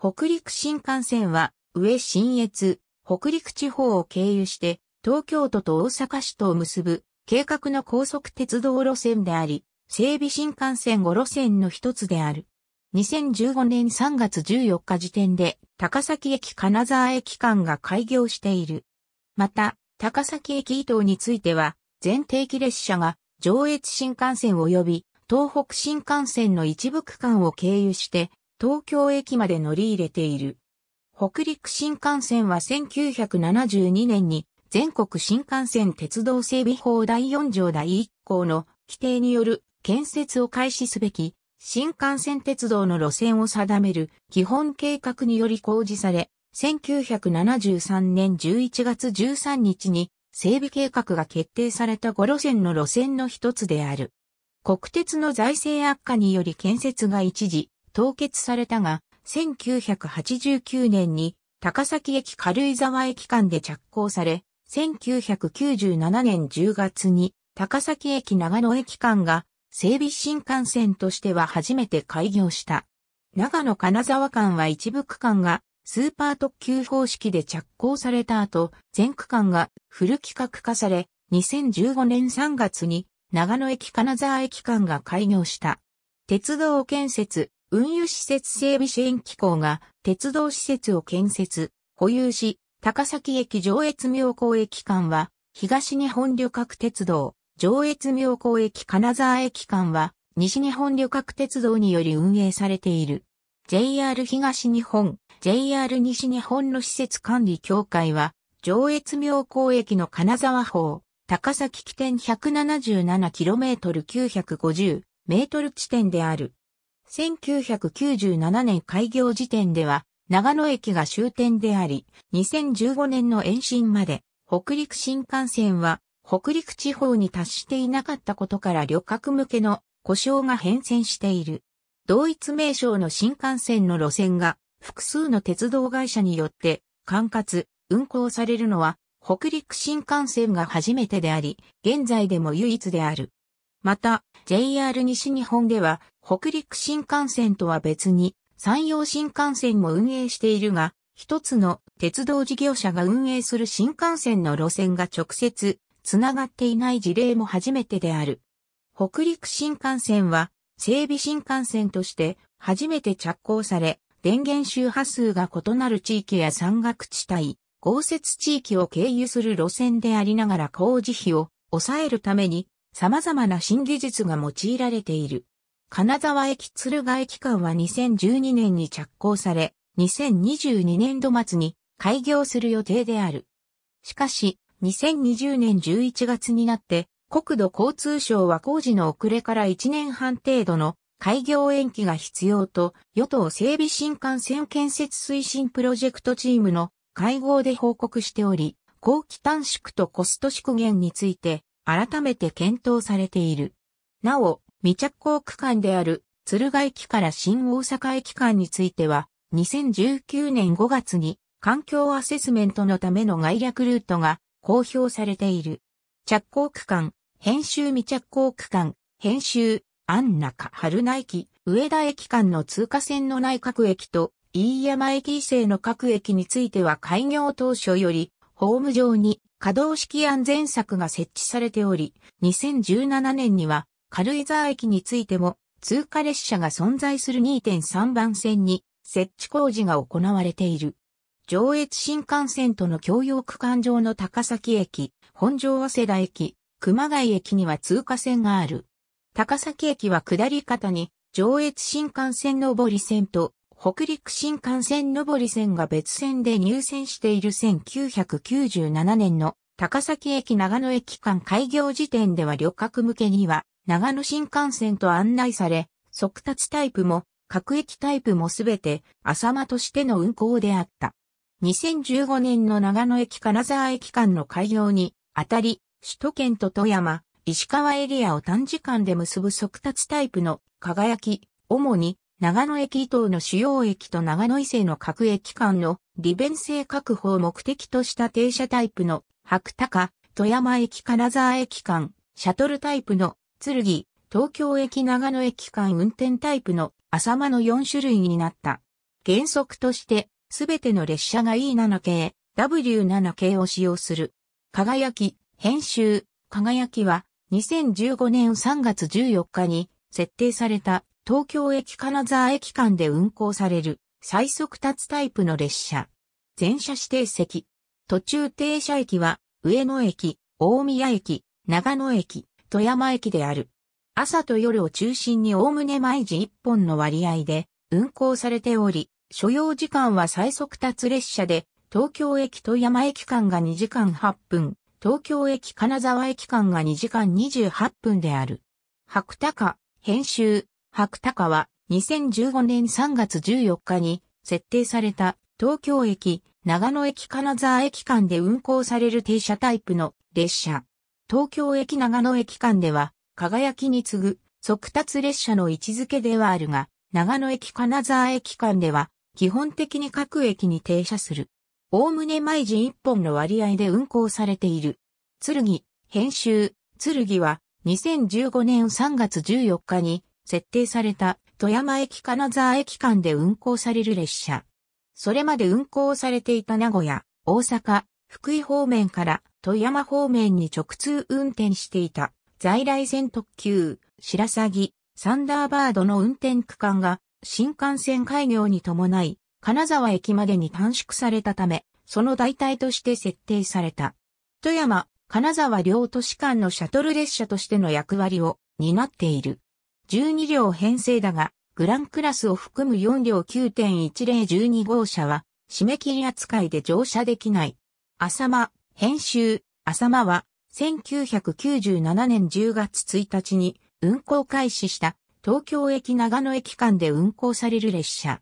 北陸新幹線は、上新越、北陸地方を経由して、東京都と大阪市とを結ぶ、計画の高速鉄道路線であり、整備新幹線5路線の一つである。2015年3月14日時点で、高崎駅金沢駅間が開業している。また、高崎駅伊東については、全定期列車が上越新幹線及び東北新幹線の一部区間を経由して東京駅まで乗り入れている。北陸新幹線は1972年に全国新幹線鉄道整備法第4条第1項の規定による建設を開始すべき新幹線鉄道の路線を定める基本計画により公示され、1973年11月13日に整備計画が決定された5路線の路線の一つである。国鉄の財政悪化により建設が一時凍結されたが、1989年に高崎駅軽井沢駅間で着工され、1997年10月に高崎駅長野駅間が整備新幹線としては初めて開業した。長野金沢間は一部区間がスーパー特急方式で着工された後、全区間がフル規格化され、2015年3月に長野駅金沢駅間が開業した。鉄道建設、運輸施設整備支援機構が鉄道施設を建設、保有し、高崎駅上越妙高駅間は、東日本旅客鉄道、上越妙高駅金沢駅間は、西日本旅客鉄道により運営されている。JR 東日本、JR 西日本の施設管理協会は、上越妙高駅の金沢方、高崎起点 177km950m 地点である。1997年開業時点では、長野駅が終点であり、2015年の延伸まで、北陸新幹線は、北陸地方に達していなかったことから旅客向けの故障が変遷している。同一名称の新幹線の路線が、複数の鉄道会社によって、管轄、運行されるのは、北陸新幹線が初めてであり、現在でも唯一である。また、JR 西日本では、北陸新幹線とは別に、山陽新幹線も運営しているが、一つの鉄道事業者が運営する新幹線の路線が直接つながっていない事例も初めてである。北陸新幹線は整備新幹線として初めて着工され、電源周波数が異なる地域や山岳地帯、豪雪地域を経由する路線でありながら工事費を抑えるために様々な新技術が用いられている。金沢駅敦賀駅間は2012年に着工され、2022年度末に開業する予定である。しかし、2020年11月になって、国土交通省は工事の遅れから1年半程度の開業延期が必要と、与党整備新幹線建設推進プロジェクトチームの会合で報告しており、後期短縮とコスト縮減について、改めて検討されている。なお、未着工区間である鶴ヶ駅から新大阪駅間については、2019年5月に環境アセスメントのための概略ルートが公表されている。着工区間、編集未着工区間、編集、安中春名駅、上田駅間の通過線のない各駅と、飯山駅以西の各駅については開業当初よりホーム上に可動式安全柵が設置されており、2017年には軽井沢駅についても通過列車が存在する2.3番線に設置工事が行われている。上越新幹線との共用区間上の高崎駅、本庄早稲田駅、熊谷駅には通過線がある。高崎駅は下り方に上越新幹線上り線と北陸新幹線上り線が別線で入線している1997年の高崎駅長野駅間開業時点では旅客向けには長野新幹線と案内され、速達タイプも各駅タイプもすべて浅間としての運行であった。2015年の長野駅金沢駅間の開業にあたり、首都圏と富山、石川エリアを短時間で結ぶ速達タイプの輝き、主に長野駅伊東の主要駅と長野伊勢の各駅間の利便性確保を目的とした停車タイプの白鷹、富山駅金沢駅間、シャトルタイプの剣、東京駅長野駅間運転タイプの浅間の4種類になった。原則として、すべての列車が E7 系、W7 系を使用する。輝き、編集、輝きは2015年3月14日に設定された東京駅金沢駅間で運行される最速立つタイプの列車。全車指定席。途中停車駅は上野駅、大宮駅、長野駅、富山駅である。朝と夜を中心におおむね毎時1本の割合で運行されており、所要時間は最速立つ列車で、東京駅富山駅間が2時間8分、東京駅金沢駅間が2時間28分である。白高、編集、白鷹は2015年3月14日に設定された東京駅、長野駅金沢駅間で運行される停車タイプの列車。東京駅長野駅間では、輝きに次ぐ速達列車の位置づけではあるが、長野駅金沢駅間では、基本的に各駅に停車する。おおむね毎時1本の割合で運行されている。剣、編集、剣は2015年3月14日に設定された富山駅金沢駅間で運行される列車。それまで運行されていた名古屋、大阪、福井方面から富山方面に直通運転していた在来線特急、白鷺、サンダーバードの運転区間が新幹線開業に伴い、金沢駅までに短縮されたため、その代替として設定された。富山、金沢両都市間のシャトル列車としての役割を担っている。12両編成だが、グランクラスを含む4両9.1012号車は、締め切り扱いで乗車できない。浅間、編集、浅間は、1997年10月1日に運行開始した東京駅長野駅間で運行される列車。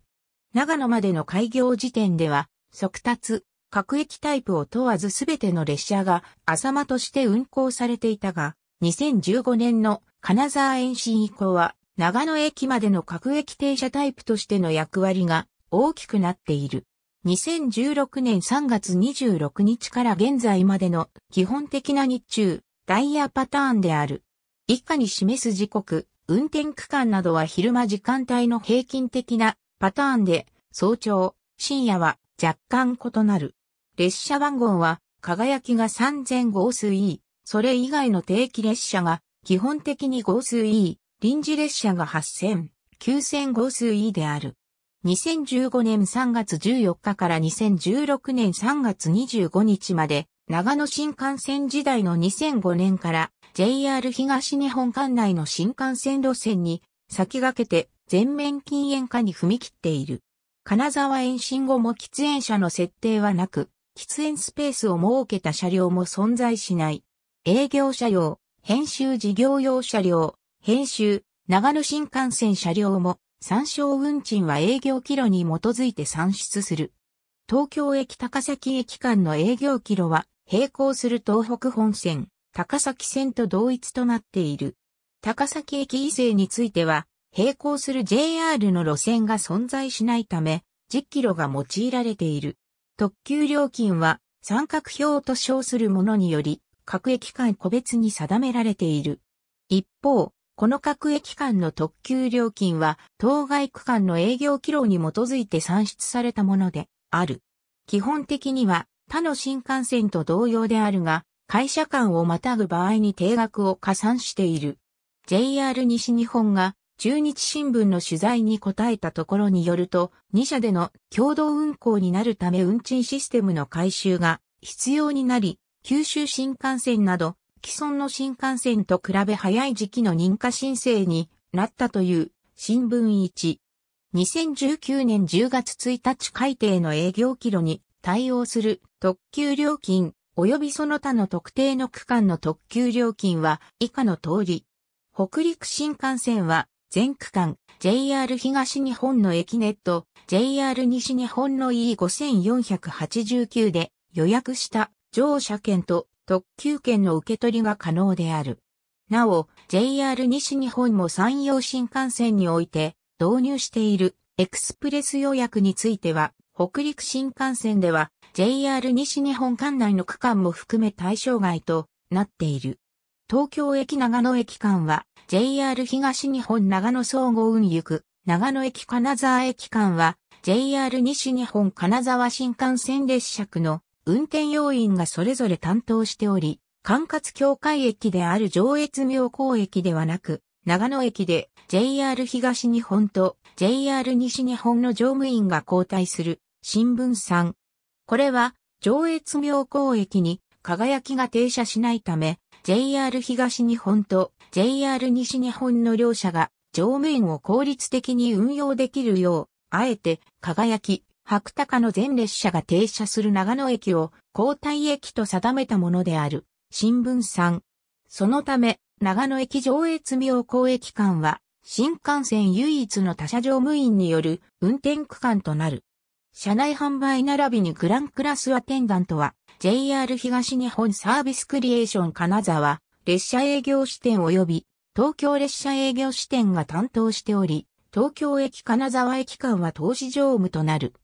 長野までの開業時点では、速達、各駅タイプを問わずすべての列車が浅間として運行されていたが、2015年の金沢延伸以降は、長野駅までの各駅停車タイプとしての役割が大きくなっている。2016年3月26日から現在までの基本的な日中、ダイヤパターンである。以下に示す時刻、運転区間などは昼間時間帯の平均的なパターンで、早朝、深夜は若干異なる。列車番号は、輝きが3000号水、それ以外の定期列車が、基本的に号数 E、臨時列車が8000、9000号数 E である。2015年3月14日から2016年3月25日まで、長野新幹線時代の2005年から JR 東日本管内の新幹線路線に先駆けて全面禁煙化に踏み切っている。金沢延伸後も喫煙者の設定はなく、喫煙スペースを設けた車両も存在しない。営業車両、編集事業用車両、編集、長野新幹線車両も、参照運賃は営業キロに基づいて算出する。東京駅高崎駅間の営業キロは、並行する東北本線、高崎線と同一となっている。高崎駅以西については、並行する JR の路線が存在しないため、10キロが用いられている。特急料金は、三角表と称するものにより、各駅間個別に定められている。一方、この各駅間の特急料金は、当該区間の営業記録に基づいて算出されたものである。基本的には、他の新幹線と同様であるが、会社間をまたぐ場合に定額を加算している。JR 西日本が中日新聞の取材に答えたところによると、2社での共同運行になるため運賃システムの改修が必要になり、九州新幹線など、既存の新幹線と比べ早い時期の認可申請になったという新聞1。2019年10月1日改定の営業キロに対応する特急料金及びその他の特定の区間の特急料金は以下の通り。北陸新幹線は全区間 JR 東日本の駅ネット JR 西日本の E5489 で予約した乗車券と特急券の受け取りが可能である。なお、JR 西日本も山陽新幹線において導入しているエクスプレス予約については、北陸新幹線では JR 西日本管内の区間も含め対象外となっている。東京駅長野駅間は JR 東日本長野総合運輸区、長野駅金沢駅間は JR 西日本金沢新幹線列車区の運転要員がそれぞれ担当しており、管轄境界駅である上越妙高駅ではなく、長野駅で JR 東日本と JR 西日本の乗務員が交代する新聞3。これは上越妙高駅に輝きが停車しないため、JR 東日本と JR 西日本の両社が乗務員を効率的に運用できるよう、あえて輝き白鷹の全列車が停車する長野駅を交代駅と定めたものである、新聞3。そのため、長野駅上越妙高駅間は、新幹線唯一の他社乗務員による運転区間となる。車内販売並びにグランクラスアテンダントは、JR 東日本サービスクリエーション金沢、列車営業支店及び、東京列車営業支店が担当しており、東京駅金沢駅間は投資乗務となる。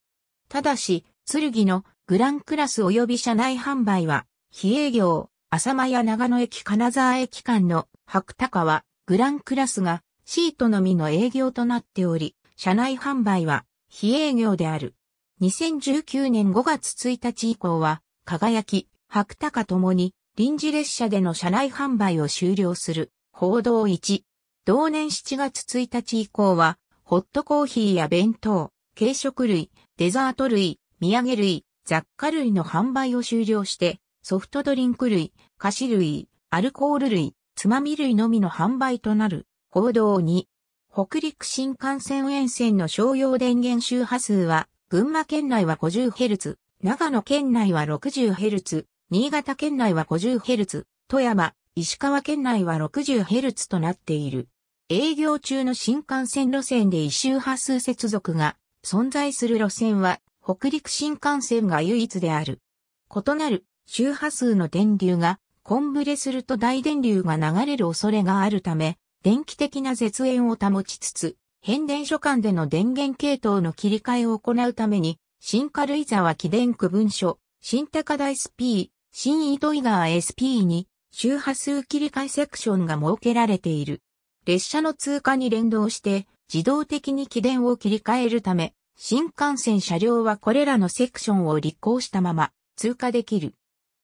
ただし、剣のグランクラス及び車内販売は、非営業、浅間や長野駅金沢駅間の白高は、グランクラスがシートのみの営業となっており、車内販売は非営業である。2019年5月1日以降は、輝き、白高ともに臨時列車での車内販売を終了する、報道1。同年7月1日以降は、ホットコーヒーや弁当、軽食類、デザート類、土産類、雑貨類の販売を終了して、ソフトドリンク類、菓子類、アルコール類、つまみ類のみの販売となる、報道2。北陸新幹線沿線の商用電源周波数は、群馬県内は 50Hz、長野県内は 60Hz、新潟県内は 50Hz、富山、石川県内は 60Hz となっている。営業中の新幹線路線で異周波数接続が存在する路線は北陸新幹線が唯一である。異なる周波数の電流がコンブレすると大電流が流れる恐れがあるため、電気的な絶縁を保ちつつ、変電所間での電源系統の切り替えを行うために、新軽井沢起電区分所、新高台 SP、新糸井川 SP に周波数切り替えセクションが設けられている。列車の通過に連動して、自動的に起電を切り替えるため、新幹線車両はこれらのセクションを立行したまま通過できる。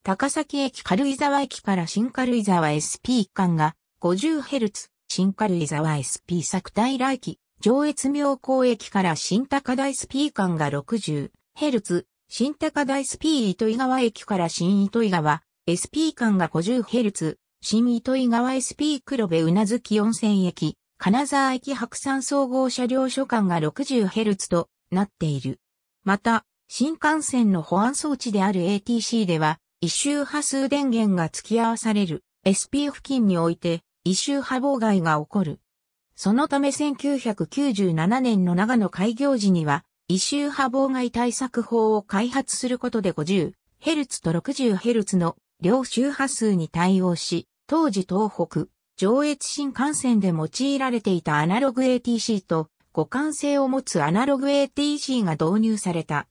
高崎駅軽井沢駅から新軽井沢 SP 間が 50Hz、新軽井沢 SP 作平駅、上越妙高駅から新高台 SP 間が 60Hz、新高台 SP 糸井川駅から新糸井川 SP 間が 50Hz、新糸井川 SP 黒部うなずき温泉駅、金沢駅白山総合車両所間が 60Hz となっている。また、新幹線の保安装置である ATC では、一周波数電源が付き合わされる SP 付近において、一周波妨害が起こる。そのため1997年の長野開業時には、一周波妨害対策法を開発することで 50Hz と 60Hz の両周波数に対応し、当時東北、上越新幹線で用いられていたアナログ ATC と互換性を持つアナログ ATC が導入された。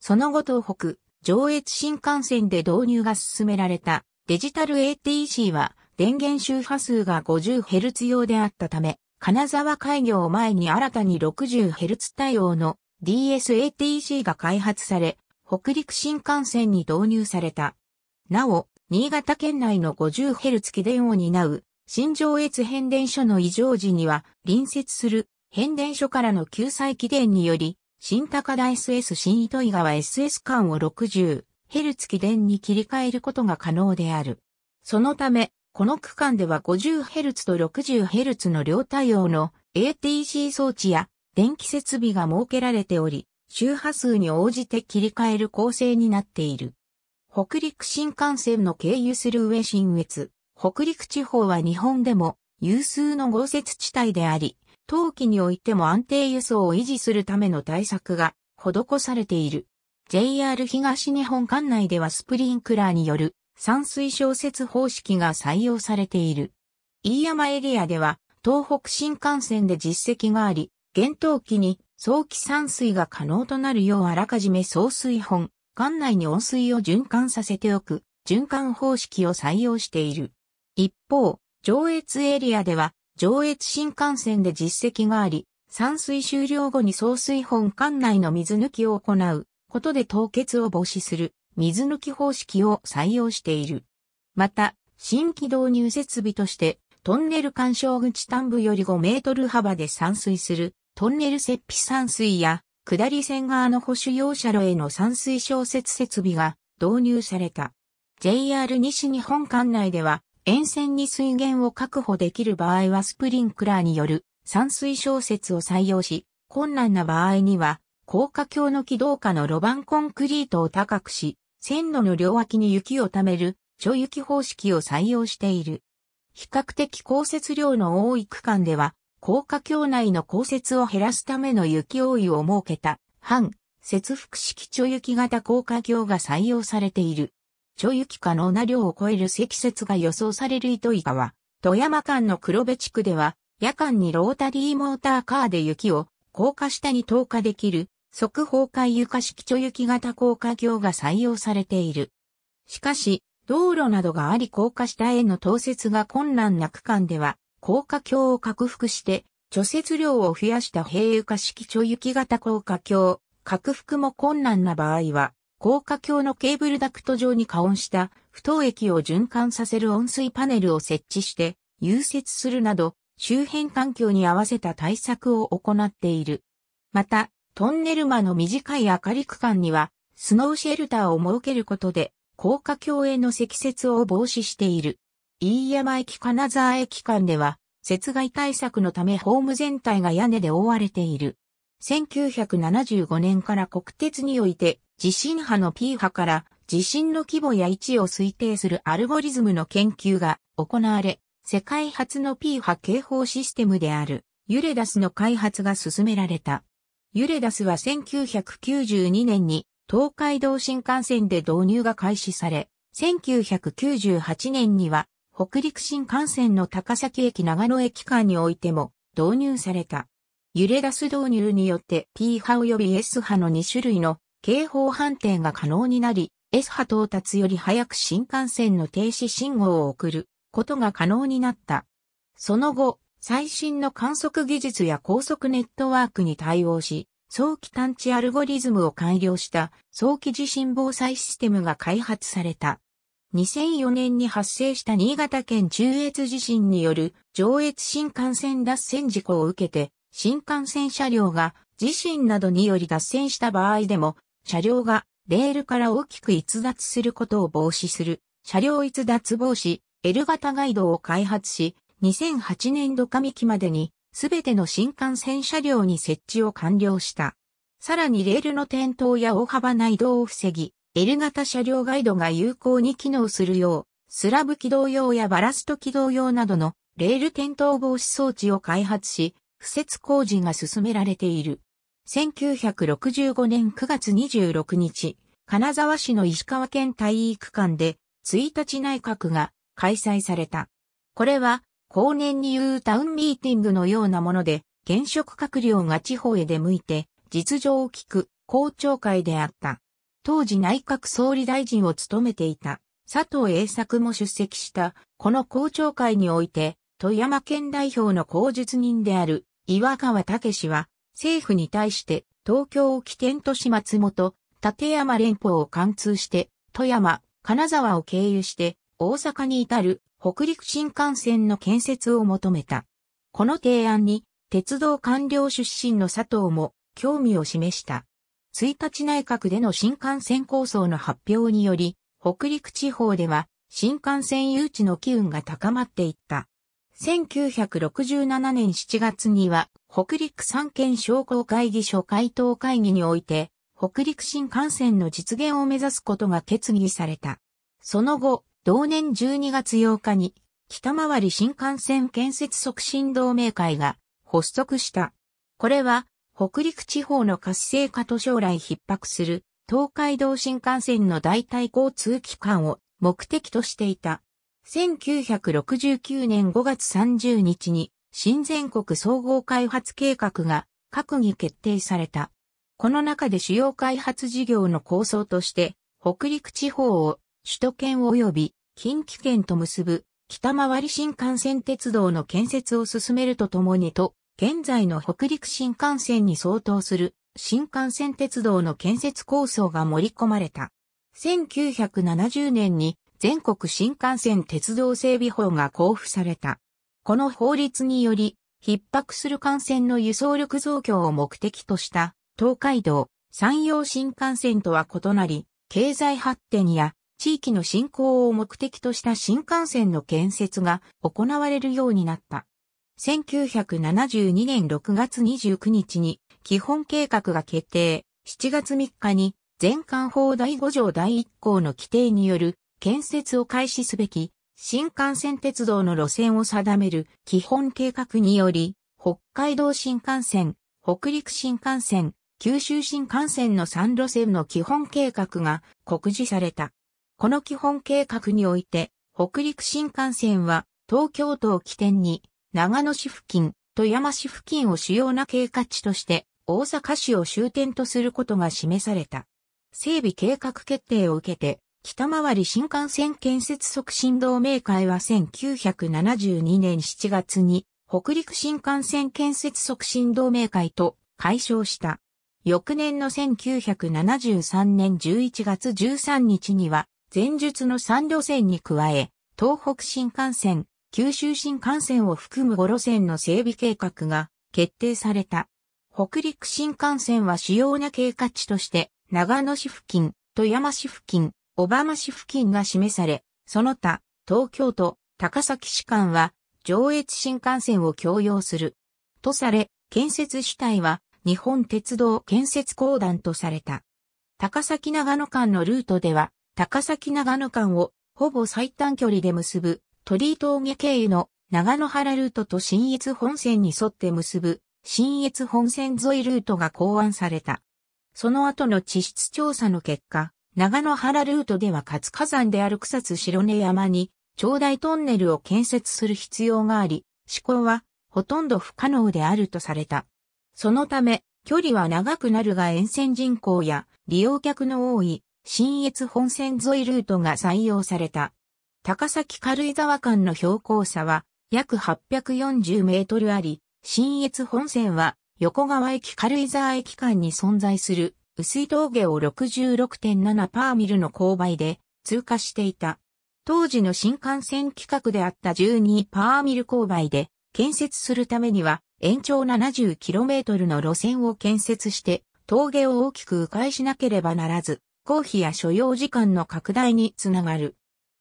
その後東北、上越新幹線で導入が進められたデジタル ATC は電源周波数が 50Hz 用であったため、金沢開業を前に新たに 60Hz 対応の DSATC が開発され、北陸新幹線に導入された。なお、新潟県内の 50Hz 起電を担う新上越変電所の異常時には、隣接する変電所からの救済起電により、新高田 SS 新糸井川 SS 間を 60Hz 起電に切り替えることが可能である。そのため、この区間では 50Hz と 60Hz の両対応の ATC 装置や電気設備が設けられており、周波数に応じて切り替える構成になっている。北陸新幹線の経由する上新越、北陸地方は日本でも有数の豪雪地帯であり、冬季においても安定輸送を維持するための対策が施されている。JR 東日本管内ではスプリンクラーによる散水小説方式が採用されている。飯山エリアでは東北新幹線で実績があり、厳冬期に早期散水が可能となるようあらかじめ送水本、管内に温水を循環させておく、循環方式を採用している。方、上越エリアでは、上越新幹線で実績があり、散水終了後に送水本管内の水抜きを行うことで凍結を防止する水抜き方式を採用している。また、新規導入設備として、トンネル干渉口端部より5メートル幅で散水するトンネル設備散水や、下り線側の保守用車路への散水小雪設備が導入された。JR 西日本管内では、沿線に水源を確保できる場合はスプリンクラーによる散水小節を採用し、困難な場合には、高架橋の軌道下の路盤コンクリートを高くし、線路の両脇に雪を貯める、貯雪方式を採用している。比較的降雪量の多い区間では、高架橋内の降雪を減らすための雪覆いを設けた、半、節服式貯雪型高架橋が採用されている。ちょ雪可能な量を超える積雪が予想される糸井川、富山間の黒部地区では、夜間にロータリーモーターカーで雪を高架下に投下できる、即崩壊床式貯雪型高架橋が採用されている。しかし、道路などがあり高架下への投雪が困難な区間では、高架橋を拡幅して、除雪量を増やした平床式貯雪型高架橋、拡幅も困難な場合は、高架橋のケーブルダクト上に加温した不凍液を循環させる温水パネルを設置して融雪するなど周辺環境に合わせた対策を行っている。また、トンネル間の短い明かり区間にはスノーシェルターを設けることで高架橋への積雪を防止している。飯山駅金沢駅間では、雪害対策のためホーム全体が屋根で覆われている。1975年から国鉄において地震波の P 波から地震の規模や位置を推定するアルゴリズムの研究が行われ、世界初の P 波警報システムであるユレダスの開発が進められた。ユレダスは1992年に東海道新幹線で導入が開始され、1998年には北陸新幹線の高崎駅長野駅間においても導入された。ユレダス導入によって P 波及び S 波の2種類の警報判定が可能になり、S 波到達より早く新幹線の停止信号を送ることが可能になった。その後、最新の観測技術や高速ネットワークに対応し、早期探知アルゴリズムを改良した早期地震防災システムが開発された。2004年に発生した新潟県中越地震による上越新幹線脱線事故を受けて、新幹線車両が自身などにより脱線した場合でも車両がレールから大きく逸脱することを防止する、車両逸脱防止、L 型ガイドを開発し、2008年度上期までに、すべての新幹線車両に設置を完了した。さらにレールの転倒や大幅な移動を防ぎ、L 型車両ガイドが有効に機能するよう、スラブ起動用やバラスト起動用などのレール転倒防止装置を開発し、不設工事が進められている。1965年9月26日、金沢市の石川県体育館で、1日内閣が開催された。これは、後年に言うタウンミーティングのようなもので、現職閣僚が地方へ出向いて、実情を聞く、公聴会であった。当時内閣総理大臣を務めていた、佐藤栄作も出席した、この公聴会において、富山県代表の公述人である、岩川武氏は、政府に対して東京を起点とし松本、立山連峰を貫通して、富山、金沢を経由して、大阪に至る北陸新幹線の建設を求めた。この提案に、鉄道官僚出身の佐藤も興味を示した。1日内閣での新幹線構想の発表により、北陸地方では新幹線誘致の機運が高まっていった。1967年7月には、北陸三県商工会議所回答会議において、北陸新幹線の実現を目指すことが決議された。その後、同年12月8日に、北回り新幹線建設促進同盟会が発足した。これは、北陸地方の活性化と将来逼迫する東海道新幹線の代替交通機関を目的としていた。1969年5月30日に新全国総合開発計画が閣議決定された。この中で主要開発事業の構想として、北陸地方を首都圏及び近畿圏と結ぶ北回り新幹線鉄道の建設を進めるとともにと、現在の北陸新幹線に相当する新幹線鉄道の建設構想が盛り込まれた。1970年に全国新幹線鉄道整備法が交付された。この法律により、逼迫する幹線の輸送力増強を目的とした東海道、山陽新幹線とは異なり、経済発展や地域の振興を目的とした新幹線の建設が行われるようになった。1972年6月29日に基本計画が決定、7月3日に全館法第5条第1項の規定による建設を開始すべき新幹線鉄道の路線を定める基本計画により、北海道新幹線、北陸新幹線、九州新幹線の3路線の基本計画が告示された。この基本計画において、北陸新幹線は東京都を起点に長野市付近、富山市付近を主要な経過地として大阪市を終点とすることが示された。整備計画決定を受けて北回り新幹線建設促進同盟会は1972年7月に北陸新幹線建設促進同盟会と解消した。翌年の1973年11月13日には前述の3路線に加え東北新幹線、九州新幹線を含む5路線の整備計画が決定された。北陸新幹線は主要な経過地として、長野市付近、富山市付近、小浜市付近が示され、その他、東京都、高崎市間は、上越新幹線を共用する。とされ、建設主体は、日本鉄道建設公団とされた。高崎長野間のルートでは、高崎長野間を、ほぼ最短距離で結ぶ、鳥居峠経由の長野原ルートと新越本線に沿って結ぶ、新越本線沿いルートが考案された。その後の地質調査の結果、長野原ルートでは活火山である草津白根山に、長大トンネルを建設する必要があり、施工はほとんど不可能であるとされた。そのため、距離は長くなるが沿線人口や利用客の多い新越本線沿いルートが採用された。高崎軽井沢間の標高差は約840メートルあり、新越本線は横川駅軽井沢駅間に存在する薄い峠を66.7パーミルの勾配で通過していた。当時の新幹線規格であった12パーミル勾配で建設するためには延長7 0トルの路線を建設して峠を大きく迂回しなければならず、公費や所要時間の拡大につながる。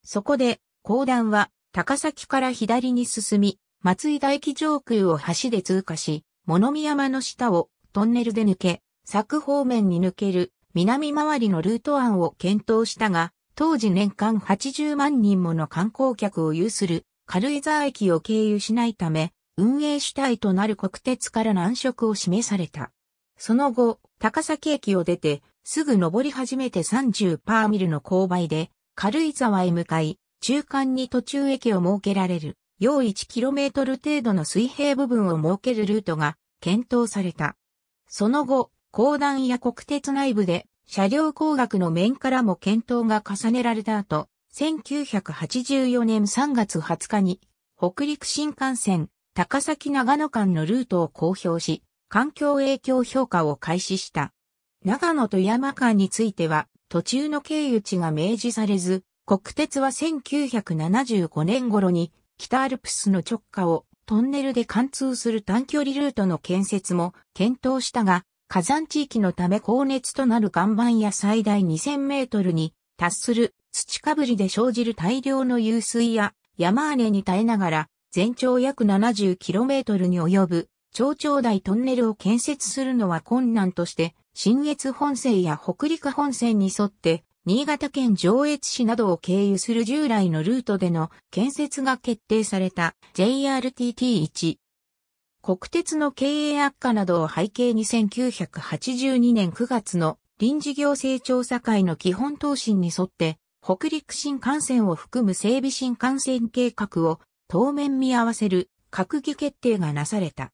そこで、公団は高崎から左に進み、松井大樹上空を橋で通過し、物見山の下をトンネルで抜け、作方面に抜ける南回りのルート案を検討したが、当時年間80万人もの観光客を有する軽井沢駅を経由しないため、運営主体となる国鉄から難色を示された。その後、高崎駅を出て、すぐ登り始めて30パーミルの勾配で、軽井沢へ向かい、中間に途中駅を設けられる、要 1km 程度の水平部分を設けるルートが検討された。その後、公団や国鉄内部で車両工学の面からも検討が重ねられた後、1984年3月20日に北陸新幹線高崎長野間のルートを公表し、環境影響評価を開始した。長野と山間については途中の経由地が明示されず、国鉄は1975年頃に北アルプスの直下をトンネルで貫通する短距離ルートの建設も検討したが、火山地域のため高熱となる岩盤や最大2000メートルに達する土かぶりで生じる大量の湧水や山ねに耐えながら全長約7 0トルに及ぶ超長大トンネルを建設するのは困難として、新越本線や北陸本線に沿って、新潟県上越市などを経由する従来のルートでの建設が決定された JRTT1 国鉄の経営悪化などを背景に1982年9月の臨時行政調査会の基本答申に沿って、北陸新幹線を含む整備新幹線計画を当面見合わせる閣議決定がなされた。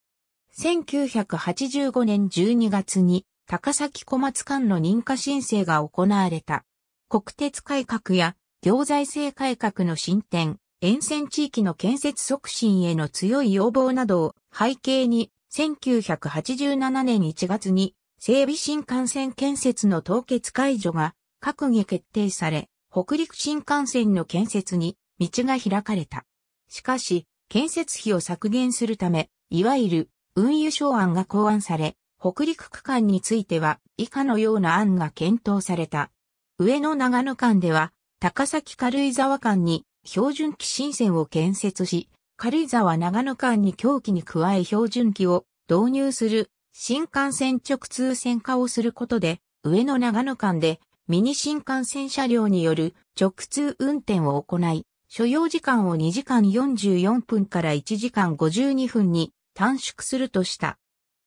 1985年12月に高崎小松間の認可申請が行われた。国鉄改革や行財政改革の進展、沿線地域の建設促進への強い要望などを背景に、1987年1月に整備新幹線建設の凍結解除が閣議決定され、北陸新幹線の建設に道が開かれた。しかし、建設費を削減するため、いわゆる運輸省案が考案され、北陸区間については以下のような案が検討された。上野長野間では、高崎軽井沢間に標準機新線を建設し、軽井沢長野間に狂気に加え標準機を導入する新幹線直通線化をすることで、上野長野間でミニ新幹線車両による直通運転を行い、所要時間を2時間44分から1時間52分に短縮するとした。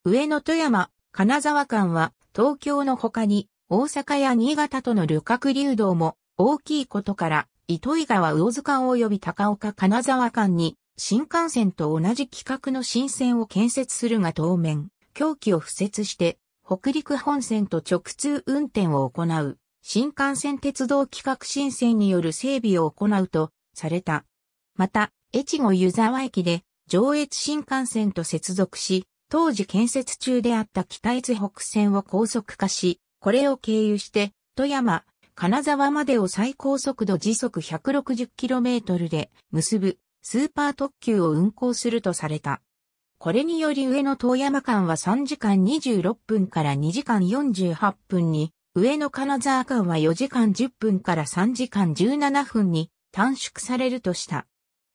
上野富山、金沢間は東京の他に大阪や新潟との旅客流動も大きいことから糸魚川魚津間及び高岡金沢間に、新幹線と同じ規格の新線を建設するが当面、狂気を付設して、北陸本線と直通運転を行う、新幹線鉄道規格新線による整備を行うと、された。また、越後湯沢駅で、上越新幹線と接続し、当時建設中であった北越北線を高速化し、これを経由して、富山、金沢までを最高速度時速 160km で結ぶスーパー特急を運行するとされた。これにより上野遠山間は3時間26分から2時間48分に、上野金沢間は4時間10分から3時間17分に短縮されるとした。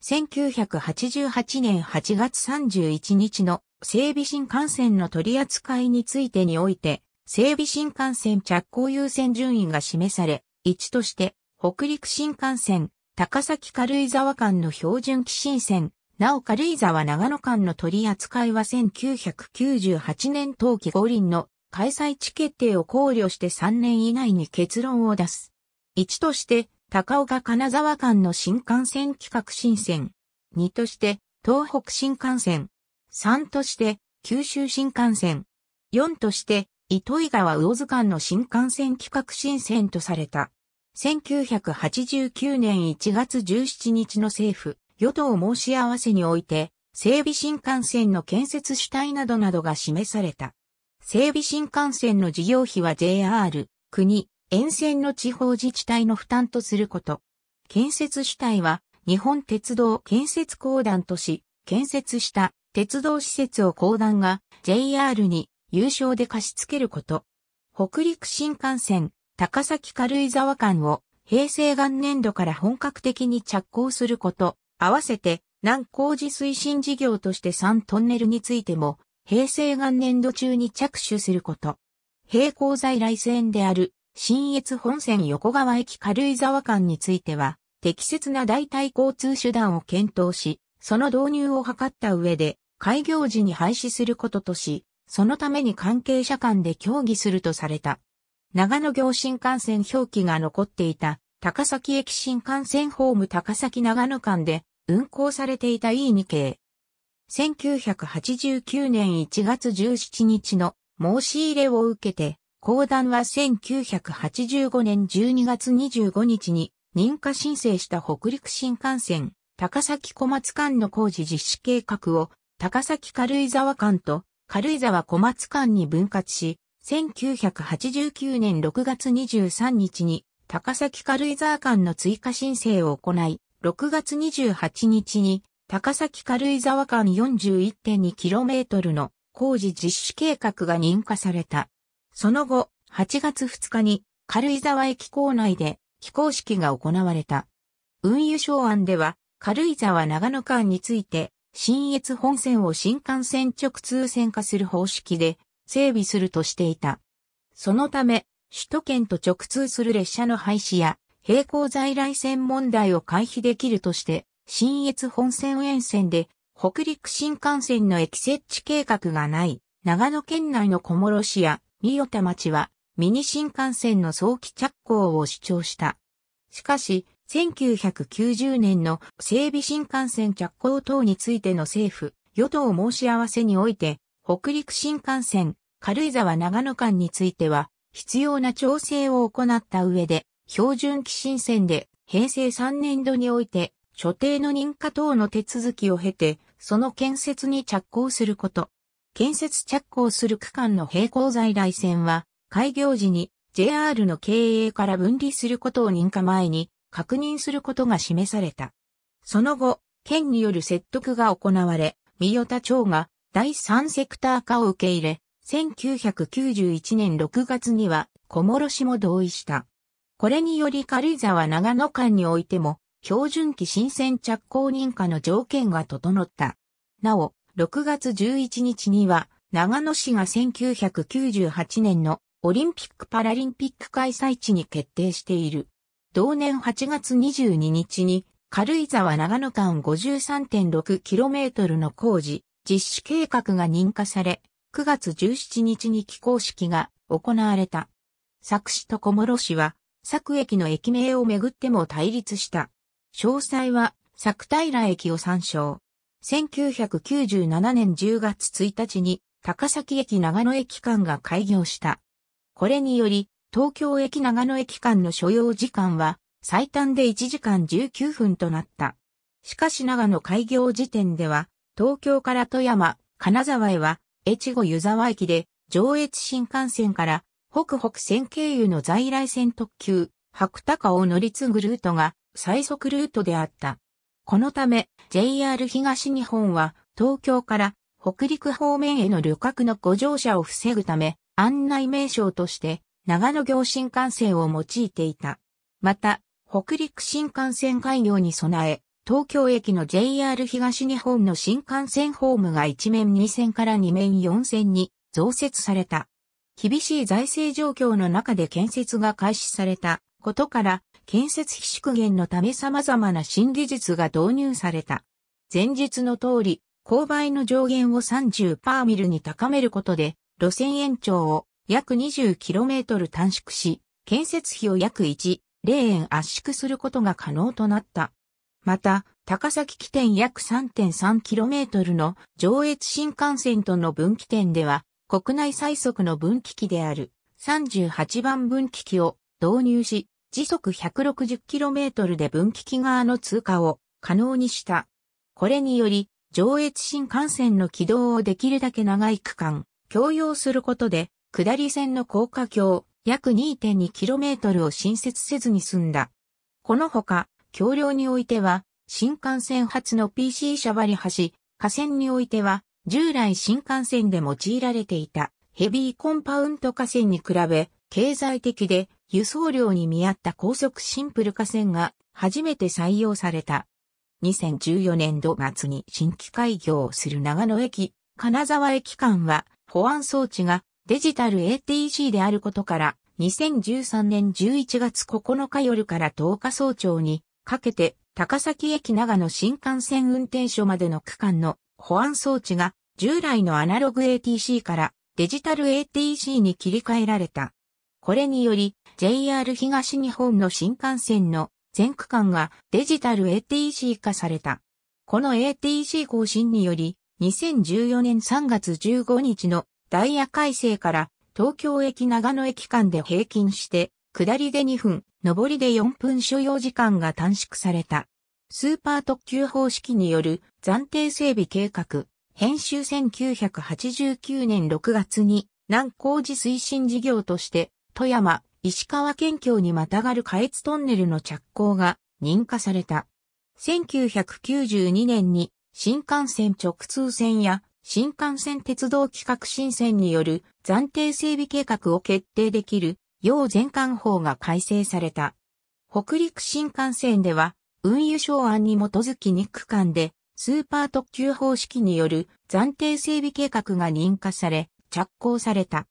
1988年8月31日の整備新幹線の取り扱いについてにおいて、整備新幹線着工優先順位が示され、1として、北陸新幹線、高崎軽井沢間の標準基新線、なお軽井沢長野間の取り扱いは1998年冬季五輪の開催地決定を考慮して3年以内に結論を出す。1として、高岡金沢間の新幹線企画新線。2として、東北新幹線。3として、九州新幹線。4として、糸魚川魚津間の新幹線企画新線とされた。1989年1月17日の政府、与党申し合わせにおいて、整備新幹線の建設主体などなどが示された。整備新幹線の事業費は JR、国、沿線の地方自治体の負担とすること。建設主体は日本鉄道建設公団とし、建設した鉄道施設を公団が JR に優勝で貸し付けること。北陸新幹線、高崎軽井沢間を平成元年度から本格的に着工すること、合わせて南工事推進事業として3トンネルについても、平成元年度中に着手すること。並行在来線である、新越本線横川駅軽井沢間については、適切な代替交通手段を検討し、その導入を図った上で、開業時に廃止することとし、そのために関係者間で協議するとされた。長野行新幹線表記が残っていた高崎駅新幹線ホーム高崎長野間で運行されていた E2 系。1989年1月17日の申し入れを受けて、公団は1985年12月25日に認可申請した北陸新幹線高崎小松間の工事実施計画を高崎軽井沢間と軽井沢小松間に分割し、1989年6月23日に高崎軽井沢間の追加申請を行い、6月28日に高崎軽井沢間 41.2km の工事実施計画が認可された。その後、8月2日に軽井沢駅構内で起工式が行われた。運輸省案では軽井沢長野間について新越本線を新幹線直通線化する方式で整備するとしていた。そのため、首都圏と直通する列車の廃止や並行在来線問題を回避できるとして、新越本線沿線で北陸新幹線の駅設置計画がない、長野県内の小諸市や三代田町はミニ新幹線の早期着工を主張した。しかし、1990年の整備新幹線着工等についての政府、与党申し合わせにおいて、北陸新幹線、軽井沢長野間については、必要な調整を行った上で、標準基新線で平成3年度において、所定の認可等の手続きを経て、その建設に着工すること。建設着工する区間の並行在来線は、開業時に JR の経営から分離することを認可前に、確認することが示された。その後、県による説得が行われ、三代田町が第三セクター化を受け入れ、1991年6月には小諸市も同意した。これにより軽井沢長野間においても、標準期新鮮着工認可の条件が整った。なお、6月11日には、長野市が1998年のオリンピック・パラリンピック開催地に決定している。同年8月22日に軽井沢長野間 53.6km の工事、実施計画が認可され、9月17日に起工式が行われた。佐久市と小諸市は、佐久駅の駅名をめぐっても対立した。詳細は、佐久平駅を参照。1997年10月1日に、高崎駅長野駅間が開業した。これにより、東京駅長野駅間の所要時間は最短で1時間19分となった。しかし長野開業時点では、東京から富山、金沢へは、越後湯沢駅で、上越新幹線から、北北線経由の在来線特急、白鷹を乗り継ぐルートが、最速ルートであった。このため、JR 東日本は、東京から北陸方面への旅客のご乗車を防ぐため、案内名称として、長野行新幹線を用いていた。また、北陸新幹線開業に備え、東京駅の JR 東日本の新幹線ホームが1面2線から2面4線に増設された。厳しい財政状況の中で建設が開始されたことから、建設費縮減のため様々な新技術が導入された。前述の通り、勾配の上限を30パーミルに高めることで、路線延長を約 20km 短縮し、建設費を約1、0円圧縮することが可能となった。また、高崎起点約 3.3km の上越新幹線との分岐点では、国内最速の分岐器である38番分岐器を導入し、時速 160km で分岐器側の通過を可能にした。これにより、上越新幹線の軌道をできるだけ長い区間、共用することで、下り線の高架橋、約 2.2km を新設せずに済んだ。このほか、橋梁においては、新幹線発の PC 車割橋、架線においては、従来新幹線で用いられていたヘビーコンパウント架線に比べ、経済的で輸送量に見合った高速シンプル架線が初めて採用された。2014年度末に新規開業する長野駅、金沢駅間は保安装置がデジタル ATC であることから、2013年11月9日夜から10日早朝にかけて高崎駅長野新幹線運転所までの区間の保安装置が従来のアナログ ATC からデジタル ATC に切り替えられた。これにより JR 東日本の新幹線の全区間がデジタル ATC 化された。この ATC 更新により2014年3月15日のダイヤ改正から東京駅長野駅間で平均して、下りで2分、上りで4分所要時間が短縮された。スーパー特急方式による暫定整備計画、編集1989年6月に南工事推進事業として、富山、石川県境にまたがる下越トンネルの着工が認可された。1992年に新幹線直通線や新幹線鉄道企画新線による暫定整備計画を決定できる、要全館法が改正された。北陸新幹線では、運輸省案に基づき2区間で、スーパー特急方式による暫定整備計画が認可され、着工された。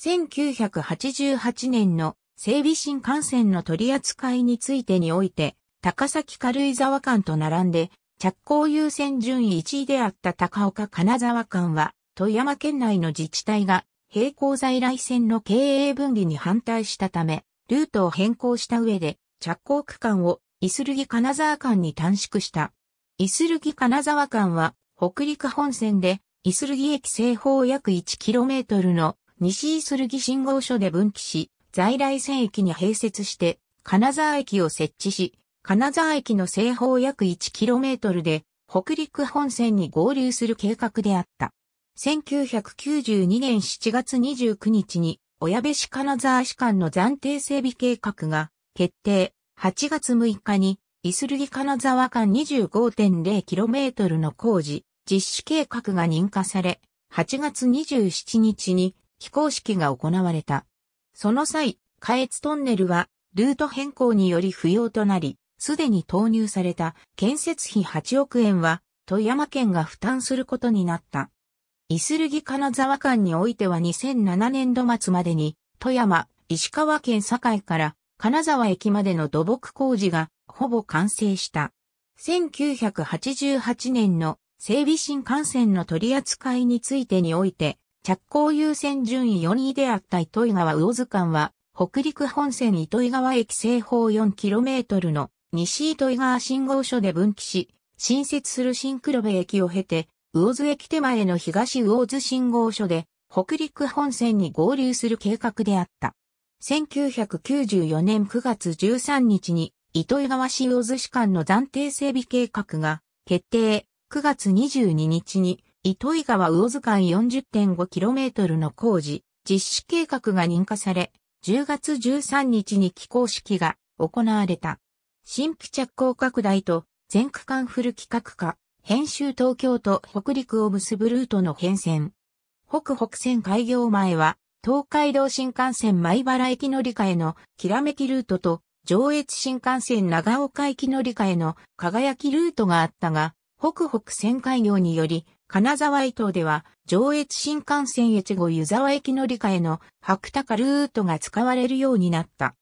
1988年の整備新幹線の取り扱いについてにおいて、高崎軽井沢間と並んで、着工優先順位1位であった高岡金沢間は、富山県内の自治体が、並行在来線の経営分離に反対したため、ルートを変更した上で、着工区間を、イスルギ金沢間に短縮した。イスルギ金沢間は、北陸本線で、イスルギ駅西方約 1km の西イスルギ信号所で分岐し、在来線駅に併設して、金沢駅を設置し、金沢駅の西方約 1km で、北陸本線に合流する計画であった。1992年7月29日に、小矢部市金沢市間の暫定整備計画が決定。8月6日に、イスルギ金沢間 25.0km の工事、実施計画が認可され、8月27日に非公式が行われた。その際、下越トンネルは、ルート変更により不要となり、すでに投入された建設費8億円は富山県が負担することになった。イスルギ金沢間においては2007年度末までに富山、石川県境から金沢駅までの土木工事がほぼ完成した。1988年の整備新幹線の取り扱いについてにおいて、着工優先順位4位であった糸井川魚津間は、北陸本線糸井川駅西方 4km の西糸井川信号所で分岐し、新設する新黒部駅を経て、魚津駅手前の東魚津信号所で、北陸本線に合流する計画であった。1994年9月13日に、糸魚川市魚津市間の暫定整備計画が決定。9月22日に、糸魚川魚津間 40.5km の工事、実施計画が認可され、10月13日に起工式が行われた。新規着工拡大と全区間フル規格化、編集東京と北陸を結ぶルートの変遷。北北線開業前は、東海道新幹線米原駅乗り換えのきらめきルートと、上越新幹線長岡駅乗り換えの輝きルートがあったが、北北線開業により、金沢伊東では、上越新幹線越後湯沢駅乗り換えの白高ルートが使われるようになった。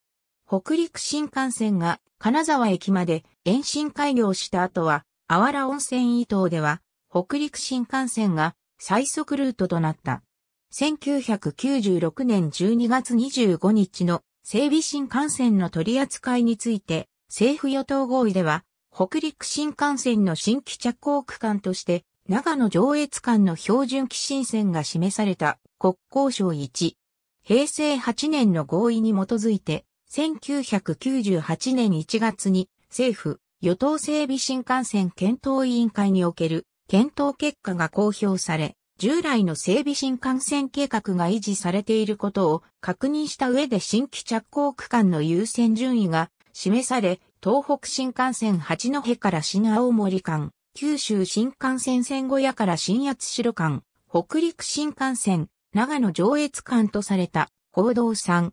北陸新幹線が金沢駅まで延伸開業した後は、あわら温泉伊東では、北陸新幹線が最速ルートとなった。1996年12月25日の整備新幹線の取り扱いについて、政府与党合意では、北陸新幹線の新規着工区間として、長野上越間の標準基新線が示された国交省1。平成8年の合意に基づいて、1998年1月に政府与党整備新幹線検討委員会における検討結果が公表され、従来の整備新幹線計画が維持されていることを確認した上で新規着工区間の優先順位が示され、東北新幹線八戸から新青森間、九州新幹線線後屋から新八代間、北陸新幹線、長野上越間とされた、報道3、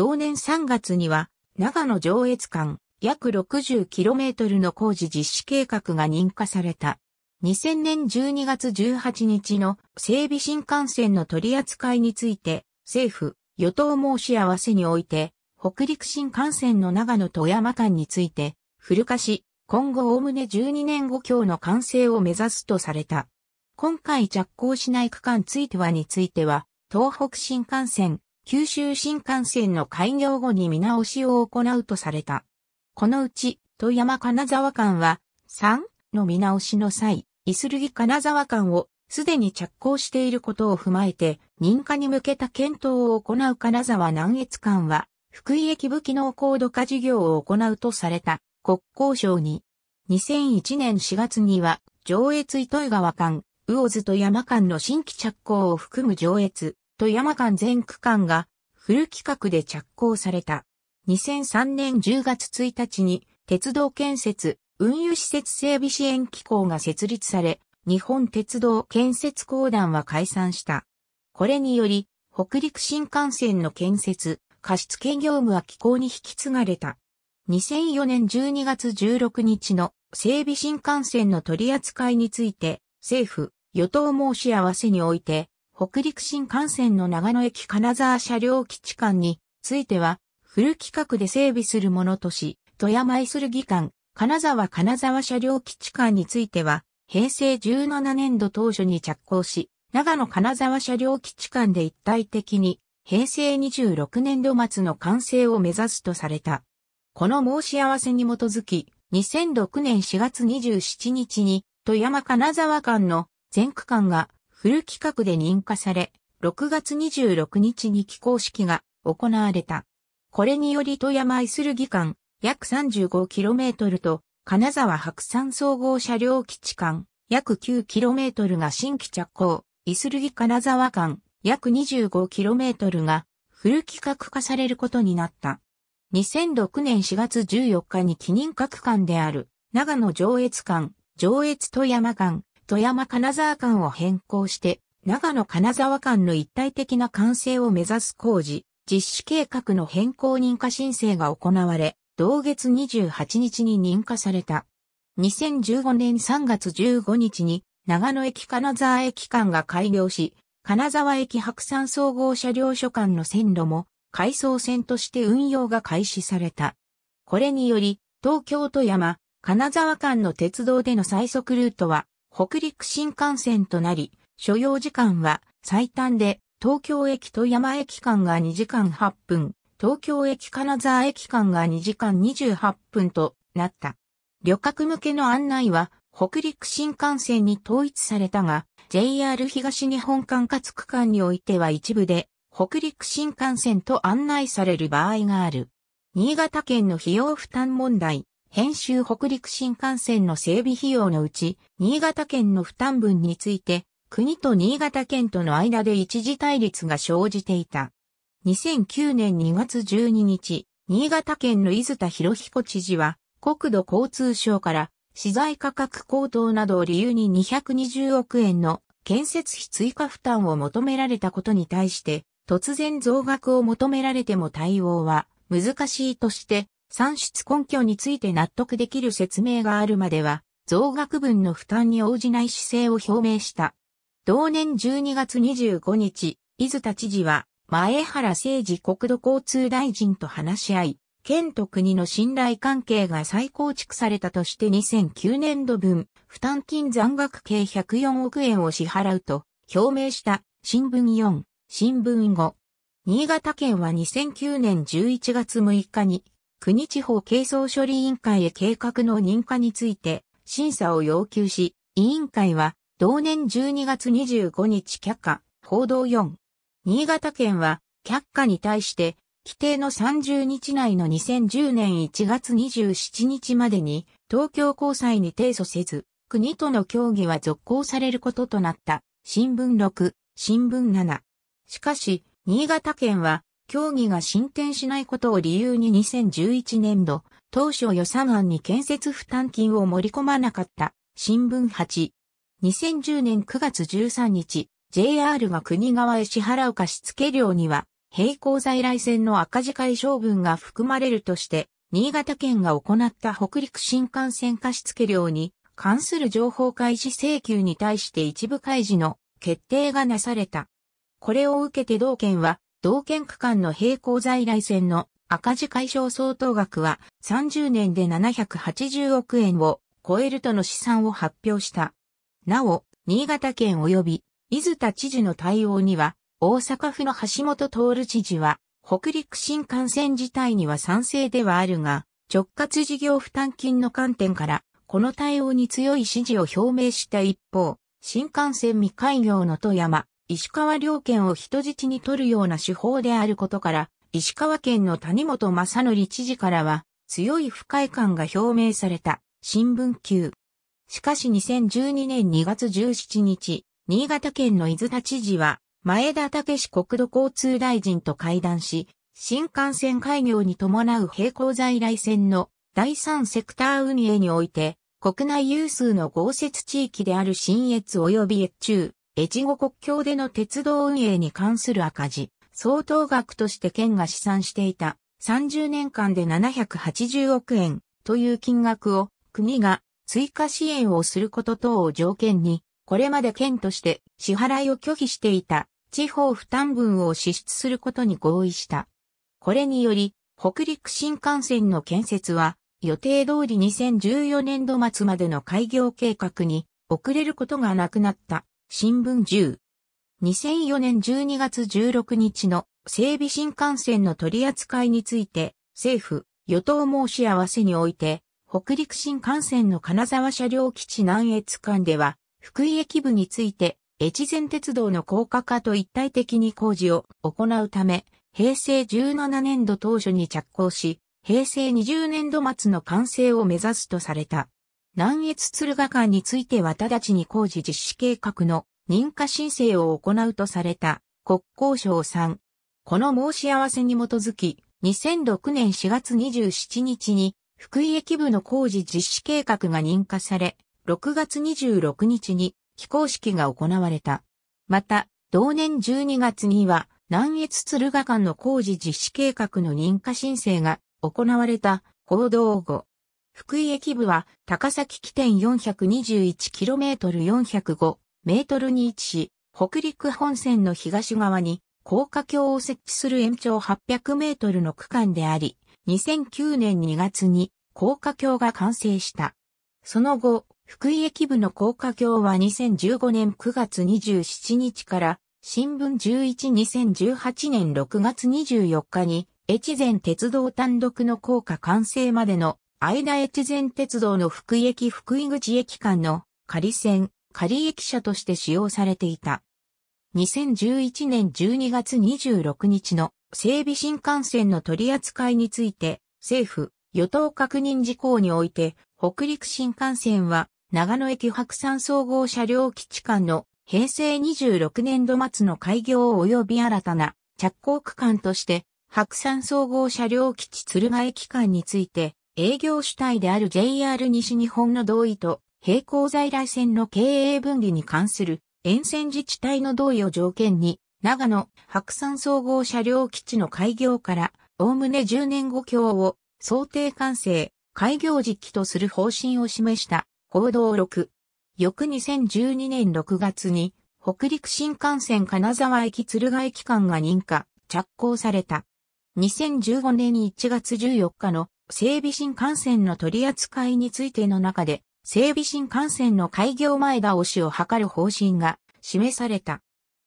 同年3月には、長野上越間約 60km の工事実施計画が認可された。2000年12月18日の整備新幹線の取り扱いについて、政府、与党申し合わせにおいて、北陸新幹線の長野富山間について、古化し、今後おおむね12年後強の完成を目指すとされた。今回着工しない区間ついてはについては、東北新幹線、九州新幹線の開業後に見直しを行うとされた。このうち、富山金沢間は、3の見直しの際、イスルギ金沢間をすでに着工していることを踏まえて、認可に向けた検討を行う金沢南越間は、福井駅武器の高度化事業を行うとされた国交省に、2001年4月には、上越糸魚川間、魚津と山間の新規着工を含む上越、富山間全区間がフル規格で着工された。2003年10月1日に鉄道建設、運輸施設整備支援機構が設立され、日本鉄道建設公団は解散した。これにより、北陸新幹線の建設、貸付業務は機構に引き継がれた。2004年12月16日の整備新幹線の取り扱いについて、政府、与党申し合わせにおいて、北陸新幹線の長野駅金沢車両基地間については、フル規格で整備するものとし、富山イスル議間、金沢金沢車両基地間については、平成17年度当初に着工し、長野金沢車両基地間で一体的に、平成26年度末の完成を目指すとされた。この申し合わせに基づき、2006年4月27日に、富山金沢間の全区間がフル規格で認可され、6月26日に起工式が行われた。これにより富山イスルギ間、約 35km と、金沢白山総合車両基地間、約 9km が新規着工、イスルギ金沢間、約 25km が、フル規格化されることになった。2006年4月14日に記認各間である、長野上越間、上越富山間、富山金沢間を変更して、長野金沢間の一体的な完成を目指す工事、実施計画の変更認可申請が行われ、同月28日に認可された。2015年3月15日に、長野駅金沢駅間が開業し、金沢駅白山総合車両所間の線路も、回送線として運用が開始された。これにより、東京富山、金沢間の鉄道での最速ルートは、北陸新幹線となり、所要時間は最短で東京駅富山駅間が2時間8分、東京駅金沢駅間が2時間28分となった。旅客向けの案内は北陸新幹線に統一されたが、JR 東日本管轄区間においては一部で北陸新幹線と案内される場合がある。新潟県の費用負担問題、編集北陸新幹線の整備費用のうち、新潟県の負担分について、国と新潟県との間で一時対立が生じていた。2009年2月12日、新潟県の伊豆田博彦知事は、国土交通省から、資材価格高騰などを理由に220億円の建設費追加負担を求められたことに対して、突然増額を求められても対応は難しいとして、算出根拠について納得できる説明があるまでは、増額分の負担に応じない姿勢を表明した。同年12月25日、伊豆田知事は、前原誠二国土交通大臣と話し合い、県と国の信頼関係が再構築されたとして2009年度分、負担金残額計104億円を支払うと表明した新聞4、新聞5。新潟県は2009年11月6日に国地方係争処理委員会へ計画の認可について審査を要求し、委員会は同年12月25日却下、報道4。新潟県は却下に対して規定の30日内の2010年1月27日までに東京高裁に提訴せず、国との協議は続行されることとなった。新聞6、新聞7。しかし、新潟県は協議が進展しないことを理由に2011年度、当初予算案に建設負担金を盛り込まなかった新聞8。2010年9月13日、JR が国側へ支払う貸付料には、並行在来線の赤字解消分が含まれるとして、新潟県が行った北陸新幹線貸付料に関する情報開示請求に対して一部開示の決定がなされた。これを受けて同県は同県区間の並行在来線の赤字解消相当額は30年で780億円を超えるとの試算を発表した。なお、新潟県及び伊豆田知事の対応には、大阪府の橋本徹知事は、北陸新幹線自体には賛成ではあるが、直轄事業負担金の観点から、この対応に強い支持を表明した一方、新幹線未開業の富山、石川両県を人質に取るような手法であることから、石川県の谷本正則知事からは、強い不快感が表明された、新聞級。しかし2012年2月17日、新潟県の伊豆田知事は、前田武史国土交通大臣と会談し、新幹線開業に伴う並行在来線の第三セクター運営において、国内有数の豪雪地域である新越及び越中、越後国境での鉄道運営に関する赤字、相当額として県が試算していた30年間で780億円という金額を国が追加支援をすること等を条件に、これまで県として支払いを拒否していた地方負担分を支出することに合意した。これにより、北陸新幹線の建設は予定通り2014年度末までの開業計画に遅れることがなくなった。新聞10。2004年12月16日の整備新幹線の取り扱いについて、政府、与党申し合わせにおいて、北陸新幹線の金沢車両基地南越間では、福井駅部について、越前鉄道の高架化と一体的に工事を行うため、平成17年度当初に着工し、平成20年度末の完成を目指すとされた。南越鶴ヶ間については直ちに工事実施計画の認可申請を行うとされた国交省さん。この申し合わせに基づき、2006年4月27日に福井駅部の工事実施計画が認可され、6月26日に起工式が行われた。また、同年12月には南越鶴ヶ間の工事実施計画の認可申請が行われた報道後。福井駅部は高崎起点 421km405 メートルに位置し、北陸本線の東側に高架橋を設置する延長800メートルの区間であり、2009年2月に高架橋が完成した。その後、福井駅部の高架橋は2015年9月27日から新聞112018年6月24日に越前鉄道単独の高架完成までの相田越前鉄道の福井駅福井口駅間の仮線、仮駅舎として使用されていた。2011年12月26日の整備新幹線の取り扱いについて、政府、与党確認事項において、北陸新幹線は、長野駅白山総合車両基地間の平成26年度末の開業及び新たな着工区間として、白山総合車両基地鶴ヶ駅間について、営業主体である JR 西日本の同意と、並行在来線の経営分離に関する沿線自治体の同意を条件に、長野白山総合車両基地の開業から、おおむね10年後強を想定完成、開業時期とする方針を示した報道6。翌2012年6月に、北陸新幹線金沢駅鶴ヶ駅間が認可、着工された。2015年1月14日の整備新幹線の取り扱いについての中で、整備新幹線の開業前倒しを図る方針が示された。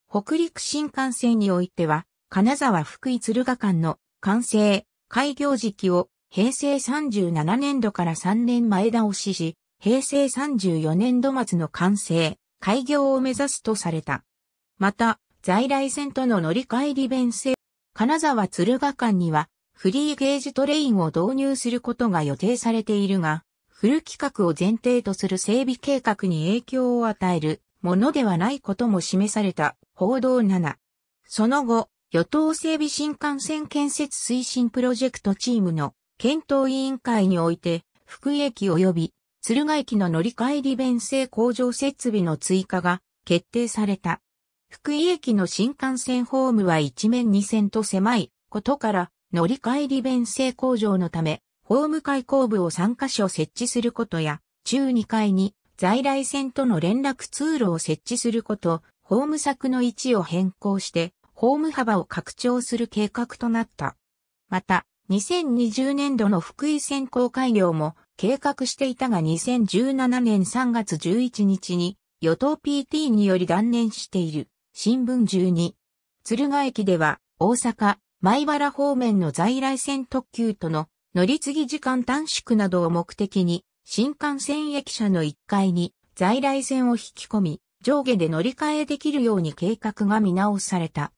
北陸新幹線においては、金沢福井敦賀間の完成、開業時期を平成37年度から3年前倒しし、平成34年度末の完成、開業を目指すとされた。また、在来線との乗り換え利便性、金沢敦賀間にはフリーゲージトレインを導入することが予定されているが、フル規格を前提とする整備計画に影響を与えるものではないことも示された報道7。その後、与党整備新幹線建設推進プロジェクトチームの検討委員会において、福井駅及び敦賀駅の乗り換え利便性向上設備の追加が決定された。福井駅の新幹線ホームは一面二線と狭いことから、乗り換え利便性向上のため、ホーム開口部を3カ所設置することや、中2階に在来線との連絡通路を設置すること、ホーム柵の位置を変更して、ホーム幅を拡張する計画となった。また、2020年度の福井線公開業も計画していたが2017年3月11日に与党 PT により断念している新聞12。敦賀駅では大阪、前原方面の在来線特急との乗り継ぎ時間短縮などを目的に、新幹線駅舎の1階に在来線を引き込み、上下で乗り換えできるように計画が見直された。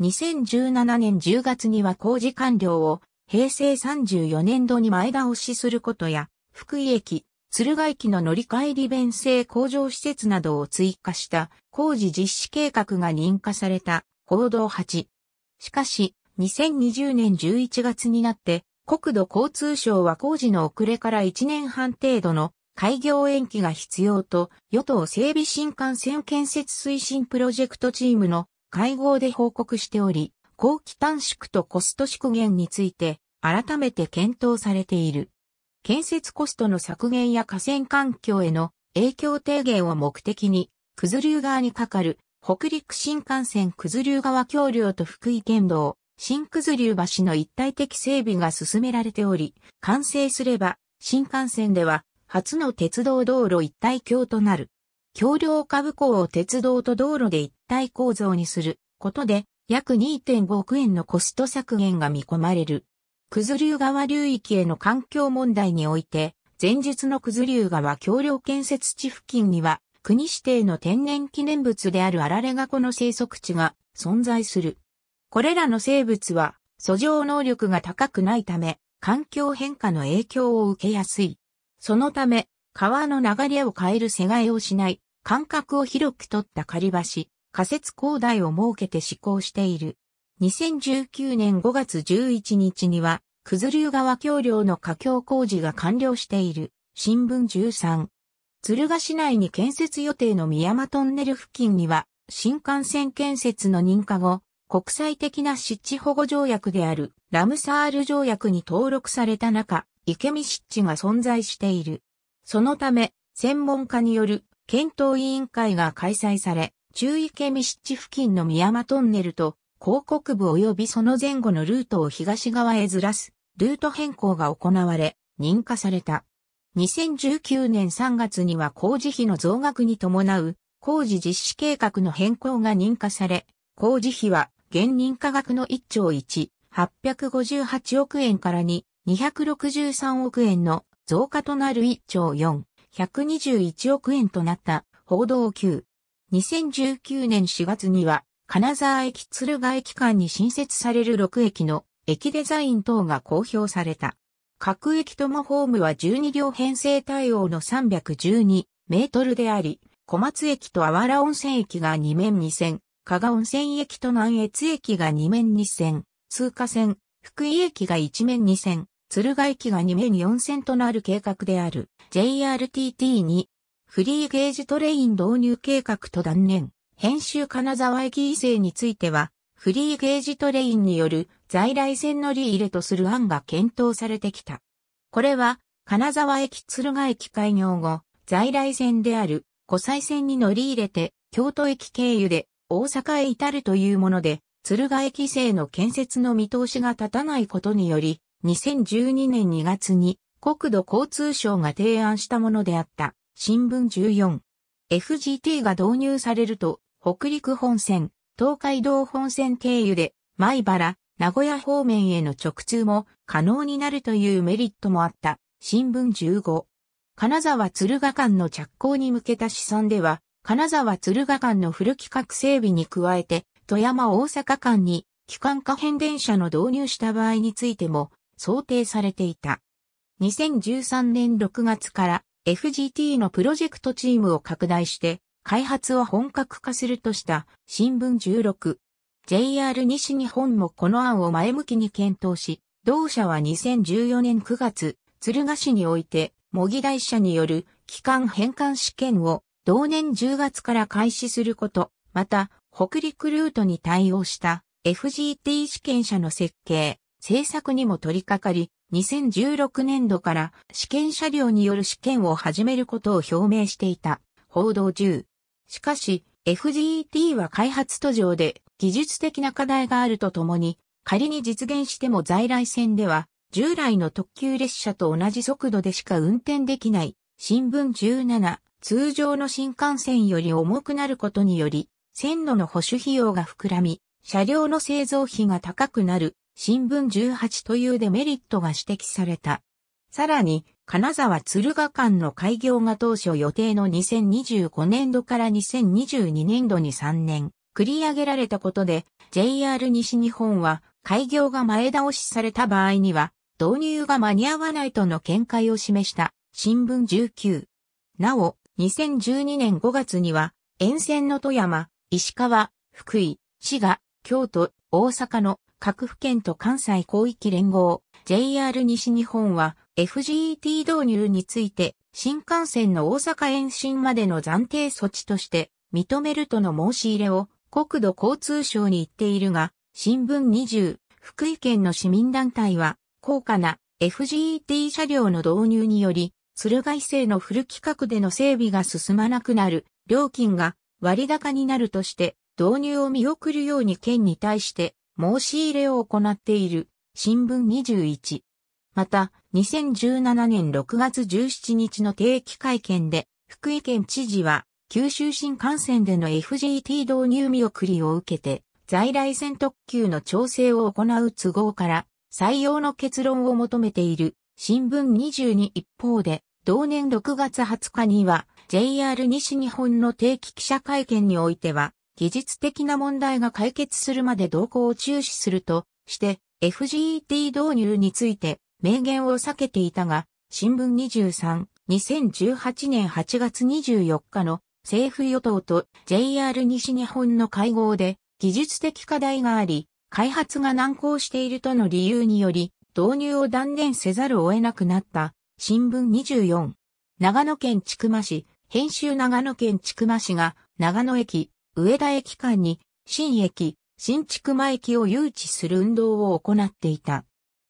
2017年10月には工事完了を平成34年度に前倒しすることや、福井駅、鶴ヶ駅の乗り換え利便性向上施設などを追加した工事実施計画が認可された行動8。しかし、2020年11月になって、国土交通省は工事の遅れから1年半程度の開業延期が必要と、与党整備新幹線建設推進プロジェクトチームの会合で報告しており、後期短縮とコスト縮減について改めて検討されている。建設コストの削減や河川環境への影響低減を目的に、九頭竜側にかかる北陸新幹線九頭竜川橋梁と福井県道、新葛流橋の一体的整備が進められており、完成すれば、新幹線では、初の鉄道道路一体橋となる。橋梁下部港を鉄道と道路で一体構造にすることで、約2.5億円のコスト削減が見込まれる。葛流川流域への環境問題において、前述の葛流川橋梁建設地付近には、国指定の天然記念物であるあられがこの生息地が存在する。これらの生物は、訴状能力が高くないため、環境変化の影響を受けやすい。そのため、川の流れを変える世替をしない、間隔を広く取った仮橋、仮設高台を設けて施行している。2019年5月11日には、九頭竜川橋梁の架橋工事が完了している。新聞13。鶴ヶ市内に建設予定の宮間トンネル付近には、新幹線建設の認可後、国際的な湿地保護条約であるラムサール条約に登録された中、池見湿地が存在している。そのため、専門家による検討委員会が開催され、中池見湿地付近の宮間トンネルと広告部及びその前後のルートを東側へずらす、ルート変更が行われ、認可された。2019年3月には工事費の増額に伴う工事実施計画の変更が認可され、工事費は現任価額の1兆1、858億円から2、263億円の増加となる1兆4、121億円となった報道級。2019年4月には、金沢駅鶴ヶ駅間に新設される6駅の駅デザイン等が公表された。各駅ともホームは12両編成対応の312メートルであり、小松駅とあわら温泉駅が2面2線、加賀温泉駅と南越駅が2面2線、通過線、福井駅が1面2線、敦賀駅が2面4線となる計画である JRTT にフリーゲージトレイン導入計画と断念、編集金沢駅異性については、フリーゲージトレインによる在来線乗り入れとする案が検討されてきた。これは、金沢駅敦賀駅開業後、在来線である湖西線に乗り入れて、京都駅経由で大阪へ至るというもので、鶴ヶ駅制の建設の見通しが立たないことにより、2012年2月に国土交通省が提案したものであった。新聞 14FGT が導入されると、北陸本線、東海道本線経由で、米原、名古屋方面への直通も可能になるというメリットもあった。新聞15。金沢鶴ヶ間の着工に向けた試算では、金沢敦賀間のフル規格整備に加えて、富山大阪間に機関可変電車の導入した場合についても想定されていた。2013年6月から FGT のプロジェクトチームを拡大して開発を本格化するとした新聞16。JR 西日本もこの案を前向きに検討し、同社は2014年9月、敦賀市において模擬台車による機関変換試験を同年10月から開始すること、また、北陸ルートに対応した FGT 試験車の設計、制作にも取り掛かり、2016年度から試験車両による試験を始めることを表明していた報道10。しかし、FGT は開発途上で技術的な課題があるとともに、仮に実現しても在来線では、従来の特急列車と同じ速度でしか運転できない、新聞17、通常の新幹線より重くなることにより、線路の保守費用が膨らみ、車両の製造費が高くなる、新聞18というデメリットが指摘された。さらに、金沢敦賀間の開業が当初予定の2025年度から2022年度に3年、繰り上げられたことで、JR 西日本は、開業が前倒しされた場合には、導入が間に合わないとの見解を示した、新聞19。なお、2012年5月には、沿線の富山、石川、福井、滋賀、京都、大阪の各府県と関西広域連合、JR 西日本は FGET 導入について新幹線の大阪延伸までの暫定措置として認めるとの申し入れを国土交通省に言っているが、新聞20、福井県の市民団体は、高価な f g t 車両の導入により、鶴ヶ伊勢のフル規格での整備が進まなくなる、料金が割高になるとして、導入を見送るように県に対して申し入れを行っている、新聞21。また、2017年6月17日の定期会見で、福井県知事は、九州新幹線での FGT 導入見送りを受けて、在来線特急の調整を行う都合から、採用の結論を求めている、新聞22一方で、同年6月20日には JR 西日本の定期記者会見においては、技術的な問題が解決するまで動向を注視するとして、FGET 導入について明言を避けていたが、新聞23、2018年8月24日の政府与党と JR 西日本の会合で技術的課題があり、開発が難航しているとの理由により、導入を断念せざるを得なくなった新聞24。長野県千曲市、編集長野県千曲市が、長野駅、上田駅間に、新駅、新千曲駅を誘致する運動を行っていた。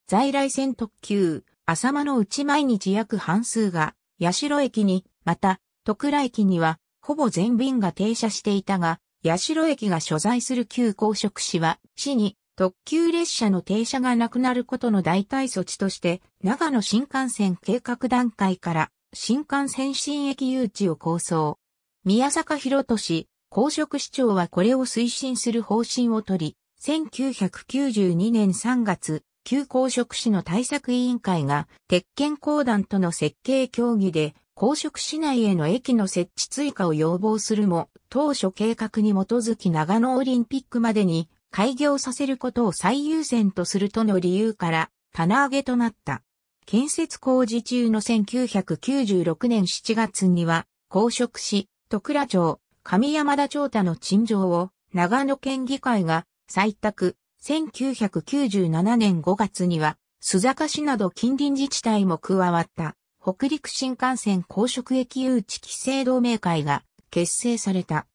在来線特急、浅間のうち毎日約半数が、八代駅に、また、徳良駅には、ほぼ全便が停車していたが、八代駅が所在する旧公職市は、市に特急列車の停車がなくなることの代替措置として、長野新幹線計画段階から新幹線新駅誘致を構想。宮坂博俊、公職市長はこれを推進する方針をとり、1992年3月、旧公職市の対策委員会が、鉄拳公団との設計協議で、公職市内への駅の設置追加を要望するも、当初計画に基づき長野オリンピックまでに開業させることを最優先とするとの理由から棚上げとなった。建設工事中の1996年7月には公職し、徳良町、上山田町田の陳情を長野県議会が採択、1997年5月には、須坂市など近隣自治体も加わった、北陸新幹線公職駅誘致規制同盟会が結成された。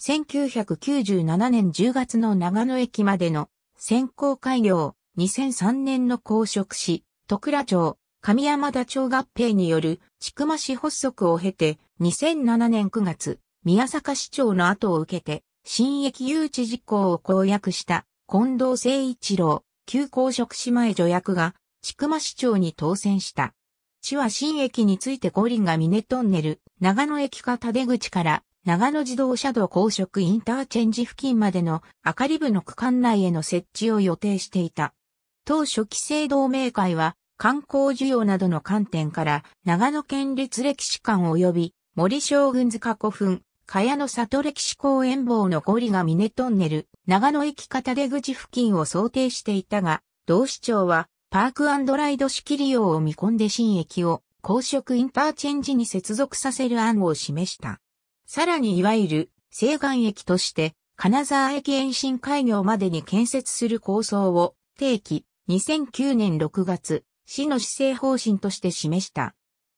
1997年10月の長野駅までの先行開業、2003年の公職市、徳良町、上山田町合併による、千曲市発足を経て、2007年9月、宮坂市長の後を受けて、新駅誘致事項を公約した、近藤誠一郎、旧公職市前助役が、千曲市長に当選した。市は新駅について五輪が峰トンネル、長野駅か出口から、長野自動車道高速インターチェンジ付近までの明かり部の区間内への設置を予定していた。当初規制同盟会は観光需要などの観点から長野県立歴史館及び森将軍塚古墳、茅野里歴史公園坊のゴリが峰トンネル、長野駅片出口付近を想定していたが、同市長はパークライド式利用を見込んで新駅を高速インターチェンジに接続させる案を示した。さらにいわゆる西岸駅として金沢駅延伸開業までに建設する構想を定期2009年6月市の市政方針として示した。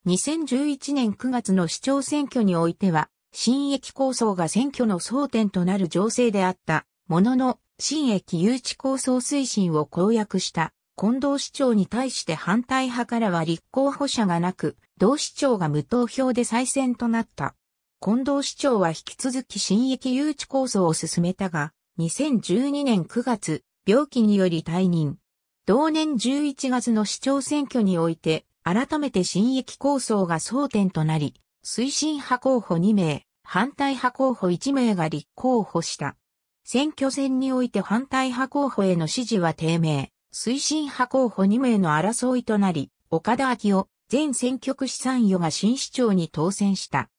2011年9月の市長選挙においては新駅構想が選挙の争点となる情勢であったものの新駅誘致構想推進を公約した近藤市長に対して反対派からは立候補者がなく、同市長が無投票で再選となった。近藤市長は引き続き新駅誘致構想を進めたが、2012年9月、病気により退任。同年11月の市長選挙において、改めて新駅構想が争点となり、推進派候補2名、反対派候補1名が立候補した。選挙戦において反対派候補への支持は低迷、推進派候補2名の争いとなり、岡田昭夫前選挙区資産与が新市長に当選した。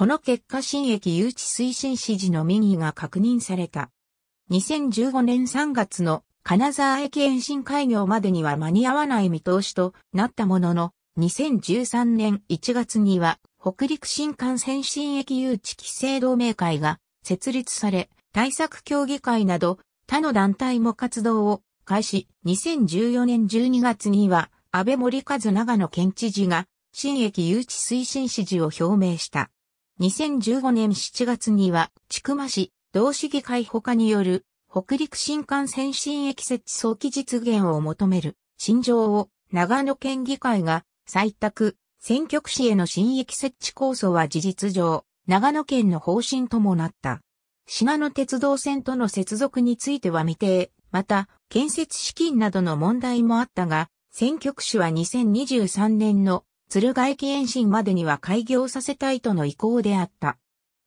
この結果新駅誘致推進指示の民意が確認された。2015年3月の金沢駅延伸開業までには間に合わない見通しとなったものの、2013年1月には北陸新幹線新駅誘致規制同盟会が設立され、対策協議会など他の団体も活動を開始、2014年12月には安倍森和長野県知事が新駅誘致推進指示を表明した。2015年7月には、千曲市、同市議会他による、北陸新幹線新駅設置早期実現を求める、新条を、長野県議会が、採択、選挙区市への新駅設置構想は事実上、長野県の方針ともなった。品の鉄道線との接続については未定、また、建設資金などの問題もあったが、選挙区市は2023年の鶴ヶ駅延伸までには開業させたいとの意向であった。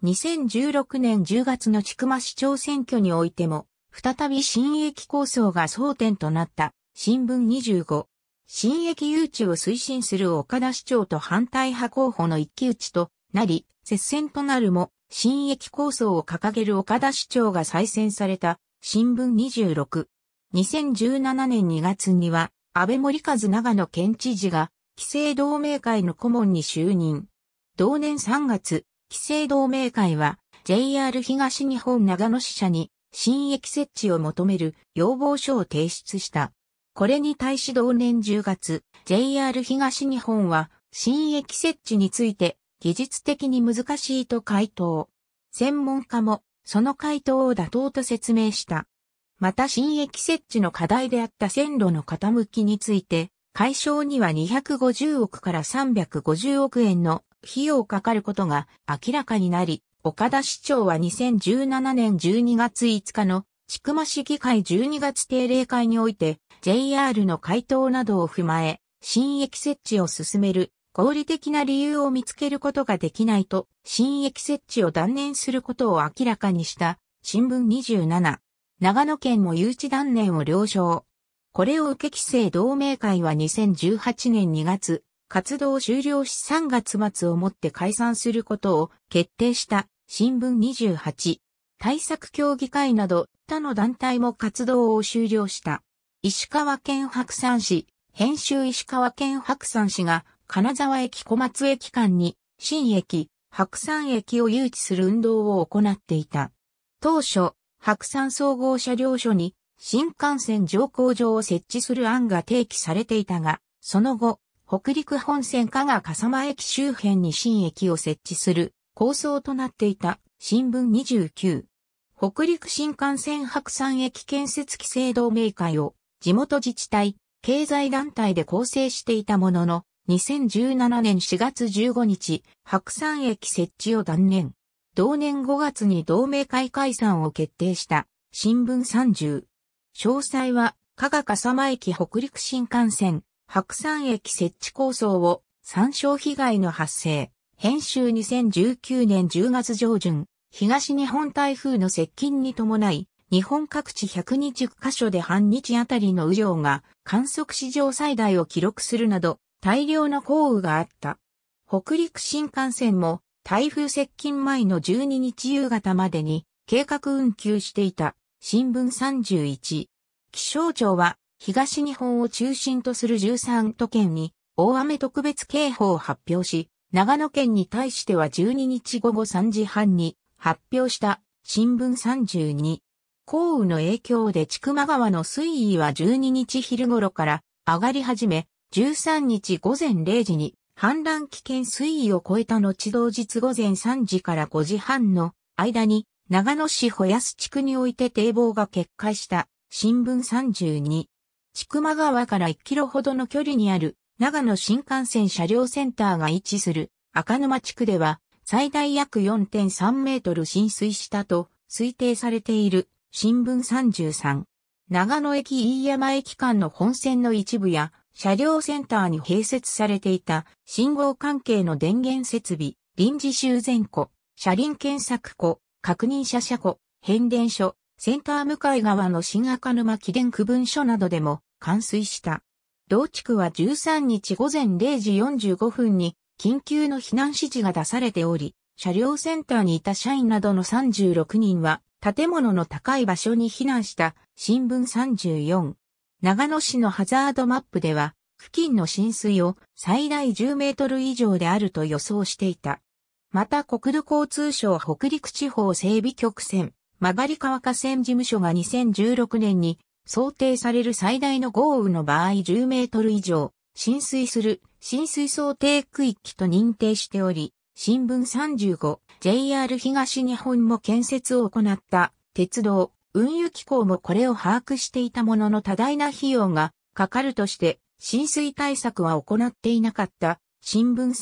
2016年10月の千曲市長選挙においても、再び新駅構想が争点となった新聞25。新駅誘致を推進する岡田市長と反対派候補の一騎打ちとなり、接戦となるも、新駅構想を掲げる岡田市長が再選された新聞26。2017年2月には、安倍森和長野県知事が規制同盟会の顧問に就任。同年3月、規制同盟会は JR 東日本長野支社に新駅設置を求める要望書を提出した。これに対し同年10月、JR 東日本は新駅設置について技術的に難しいと回答。専門家もその回答を妥当と説明した。また新駅設置の課題であった線路の傾きについて解消には250億から350億円の費用かかることが明らかになり、岡田市長は2017年12月5日の千曲市議会12月定例会において JR の回答などを踏まえ、新駅設置を進める合理的な理由を見つけることができないと、新駅設置を断念することを明らかにした新聞27。長野県も誘致断念を了承。これを受け規制同盟会は2018年2月、活動終了し3月末をもって解散することを決定した新聞28。対策協議会など他の団体も活動を終了した。石川県白山市、編集石川県白山市が金沢駅小松駅間に新駅、白山駅を誘致する運動を行っていた。当初、白山総合車両所に新幹線乗降場を設置する案が提起されていたが、その後、北陸本線加賀笠間駅周辺に新駅を設置する構想となっていた新聞29。北陸新幹線白山駅建設規制同盟会を地元自治体、経済団体で構成していたものの、2017年4月15日、白山駅設置を断念。同年5月に同盟会解散を決定した新聞30。詳細は、加賀笠間駅北陸新幹線、白山駅設置構想を、参照被害の発生、編集2019年10月上旬、東日本台風の接近に伴い、日本各地120カ所で半日あたりの雨量が観測史上最大を記録するなど大量の降雨があった。北陸新幹線も台風接近前の12日夕方までに計画運休していた。新聞31。気象庁は東日本を中心とする13都県に大雨特別警報を発表し、長野県に対しては12日午後3時半に発表した新聞32。降雨の影響で千曲川の水位は12日昼頃から上がり始め、13日午前0時に氾濫危険水位を超えた後同日午前3時から5時半の間に長野市保安地区において堤防が決壊した新聞32。千曲川から1キロほどの距離にある長野新幹線車両センターが位置する赤沼地区では最大約4.3メートル浸水したと推定されている新聞33。長野駅飯山駅間の本線の一部や車両センターに併設されていた信号関係の電源設備、臨時修繕庫、車輪検索庫、確認者車庫、変電所、センター向かい側の新赤沼起電区分所などでも冠水した。同地区は13日午前0時45分に緊急の避難指示が出されており、車両センターにいた社員などの36人は建物の高い場所に避難した新聞34。長野市のハザードマップでは付近の浸水を最大10メートル以上であると予想していた。また国土交通省北陸地方整備局線、曲がり川河川事務所が2016年に想定される最大の豪雨の場合10メートル以上、浸水する浸水想定区域と認定しており、新聞 35JR 東日本も建設を行った鉄道、運輸機構もこれを把握していたものの多大な費用がかかるとして、浸水対策は行っていなかった新聞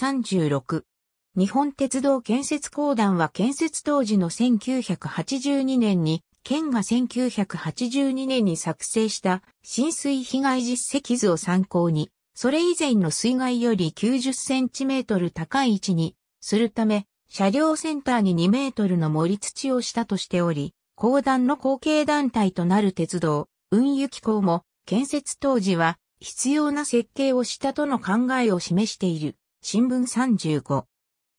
日本鉄道建設公団は建設当時の1982年に、県が1982年に作成した浸水被害実績図を参考に、それ以前の水害より90センチメートル高い位置にするため、車両センターに2メートルの盛り土をしたとしており、公団の後継団体となる鉄道、運輸機構も、建設当時は必要な設計をしたとの考えを示している。新聞35。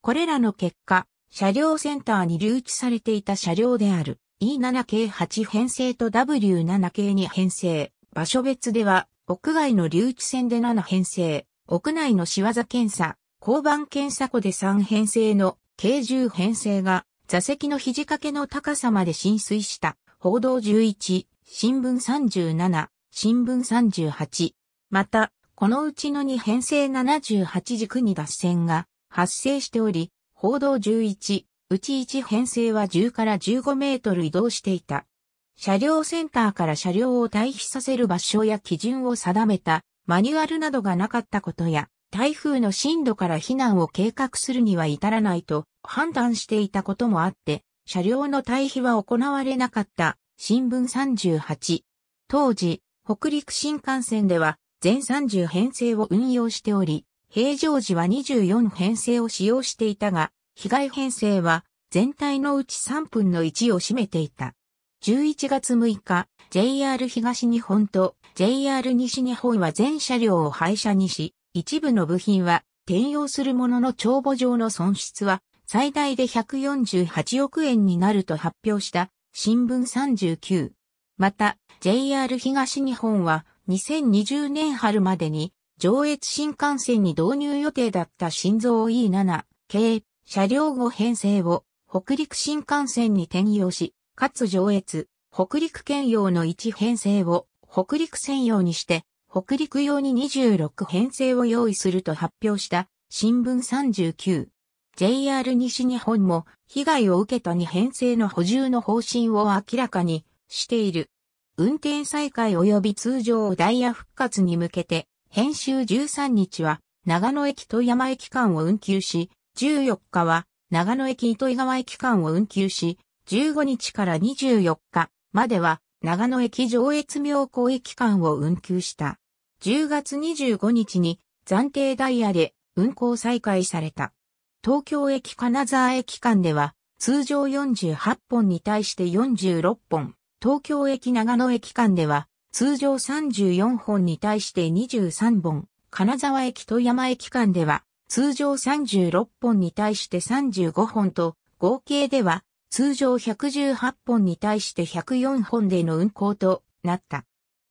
これらの結果、車両センターに留置されていた車両である E7 系8編成と W7 系2編成、場所別では屋外の留置線で7編成、屋内の仕業検査、交番検査庫で3編成の計10編成が座席の肘掛けの高さまで浸水した報道11、新聞37、新聞38。また、このうちの2編成78軸に脱線が発生しており、報道11、うち1編成は10から15メートル移動していた。車両センターから車両を退避させる場所や基準を定めたマニュアルなどがなかったことや、台風の進路から避難を計画するには至らないと判断していたこともあって、車両の退避は行われなかった新聞38。当時、北陸新幹線では全30編成を運用しており、平常時は24編成を使用していたが、被害編成は全体のうち3分の1を占めていた。11月6日、JR 東日本と JR 西日本は全車両を廃車にし、一部の部品は転用するものの帳簿上の損失は最大で148億円になると発表した新聞39。また、JR 東日本は2020年春までに上越新幹線に導入予定だった新造 E7 系車両5編成を北陸新幹線に転用し、かつ上越、北陸兼用の1編成を北陸専用にして、北陸用に26編成を用意すると発表した新聞39。JR 西日本も被害を受けた2編成の補充の方針を明らかにしている。運転再開及び通常ダイヤ復活に向けて編集13日は長野駅富山駅間を運休し、14日は長野駅糸井川駅間を運休し、15日から24日までは長野駅上越妙高駅間を運休した。10月25日に暫定ダイヤで運行再開された。東京駅金沢駅間では通常48本に対して46本、東京駅長野駅間では通常34本に対して23本、金沢駅富山駅間では、通常36本に対して35本と、合計では、通常118本に対して104本での運行となった。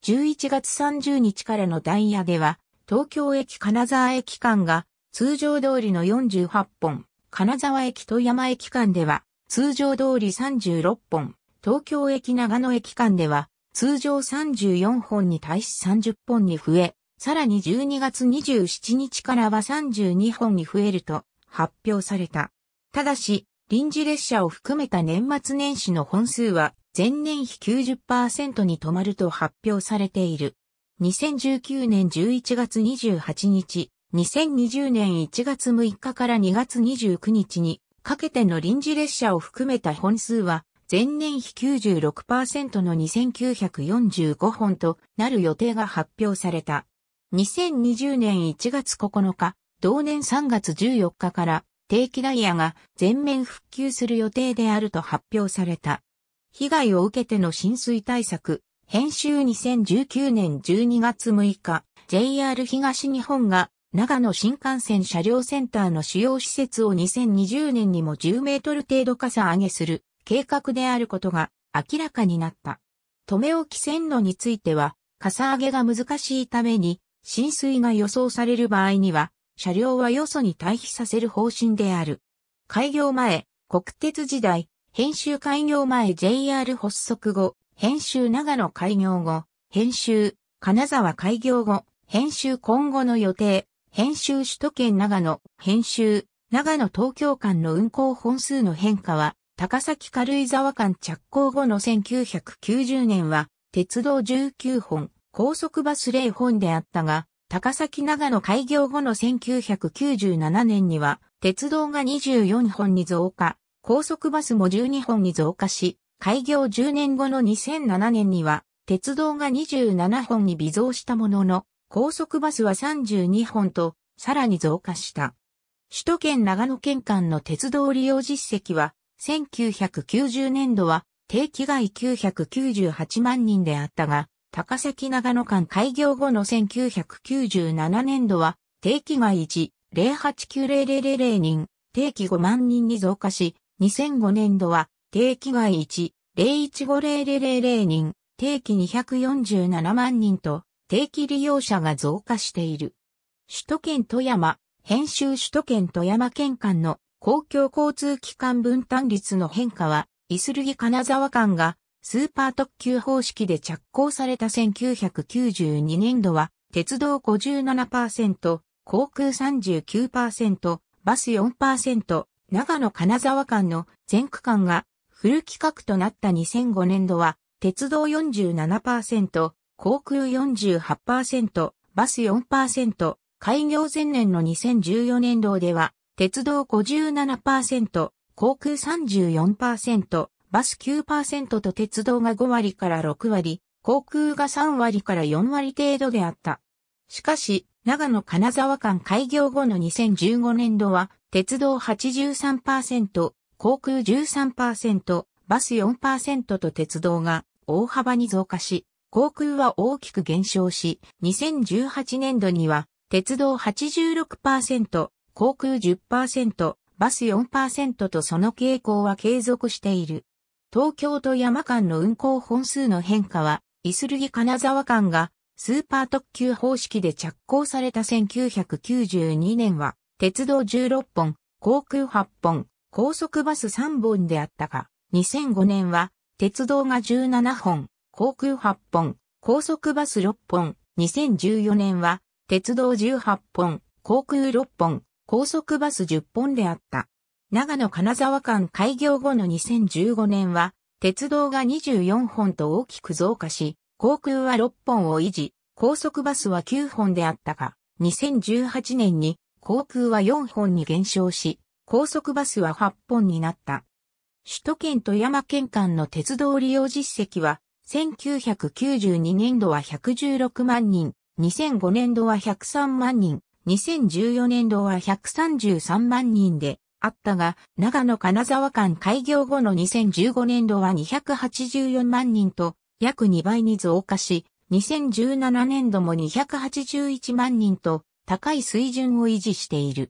11月30日からのダイヤでは、東京駅金沢駅間が通常通りの48本、金沢駅富山駅間では通常通り36本、東京駅長野駅間では通常34本に対し30本に増え、さらに12月27日からは32本に増えると発表された。ただし、臨時列車を含めた年末年始の本数は前年比90%に止まると発表されている。2019年11月28日、2020年1月6日から2月29日にかけての臨時列車を含めた本数は前年比96%の2945本となる予定が発表された。2020年1月9日、同年3月14日から定期ダイヤが全面復旧する予定であると発表された。被害を受けての浸水対策、編集2019年12月6日、JR 東日本が長野新幹線車両センターの主要施設を2020年にも10メートル程度傘上げする計画であることが明らかになった。止め置き線路については、かさ上げが難しいために、浸水が予想される場合には、車両はよそに退避させる方針である。開業前、国鉄時代、編集開業前 JR 発足後、編集長野開業後、編集金沢開業後、編集今後の予定、編集首都圏長野、編集長野東京間の運行本数の変化は、高崎軽井沢間着工後の1990年は、鉄道19本、高速バス0本であったが、高崎長野開業後の1997年には、鉄道が24本に増加、高速バスも12本に増加し、開業10年後の2007年には、鉄道が27本に微増したものの、高速バスは32本と、さらに増加した。首都圏長野県間の鉄道利用実績は、1990年度は定期外998万人であったが、高崎長野間開業後の1997年度は定期外1089000人、定期5万人に増加し、2005年度は定期外1015000人、定期247万人と定期利用者が増加している。首都圏富山、編集首都圏富山県間の公共交通機関分担率の変化は、イスルギ金沢間がスーパー特急方式で着工された1992年度は、鉄道57%、航空39%、バス4%、長野金沢間の全区間がフル規格となった2005年度は、鉄道47%、航空48%、バス4%、開業前年の2014年度では、鉄道57%、航空34%、バス9%と鉄道が5割から6割、航空が3割から4割程度であった。しかし、長野金沢間開業後の2015年度は、鉄道83%、航空13%、バス4%と鉄道が大幅に増加し、航空は大きく減少し、2018年度には、鉄道86%、航空10%、バス4%とその傾向は継続している。東京と山間の運行本数の変化は、イスルギ金沢間がスーパー特急方式で着工された1992年は、鉄道16本、航空8本、高速バス3本であったが、2005年は、鉄道が17本、航空8本、高速バス6本、2014年は、鉄道18本、航空6本、高速バス10本であった。長野金沢間開業後の2015年は、鉄道が24本と大きく増加し、航空は6本を維持、高速バスは9本であったが、2018年に航空は4本に減少し、高速バスは8本になった。首都圏富山県間の鉄道利用実績は、1992年度は116万人、2005年度は103万人、2014年度は133万人であったが、長野金沢間開業後の2015年度は284万人と約2倍に増加し、2017年度も281万人と高い水準を維持している。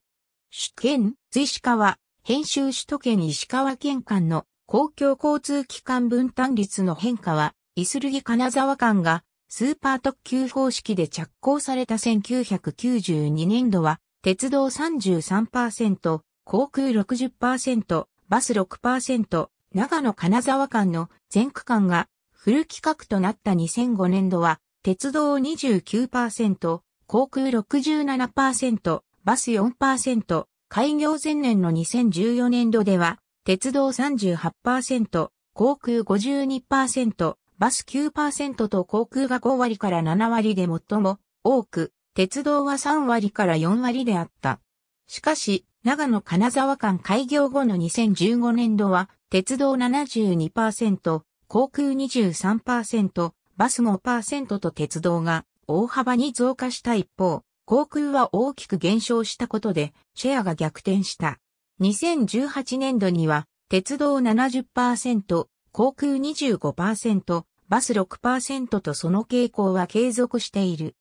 主県、随石川、編集首都圏石川県間の公共交通機関分担率の変化は、イスルギ金沢間がスーパー特急方式で着工された1992年度は、鉄道33%、航空60%、バス6%、長野金沢間の全区間がフル規格となった2005年度は、鉄道29%、航空67%、バス4%、開業前年の2014年度では、鉄道38%、航空52%、バス9%と航空が5割から7割で最も多く、鉄道は3割から4割であった。しかし、長野金沢間開業後の2015年度は、鉄道72%、航空23%、バス5%と鉄道が大幅に増加した一方、航空は大きく減少したことで、シェアが逆転した。2018年度には、鉄道70%、航空25%、バス6%とその傾向は継続している。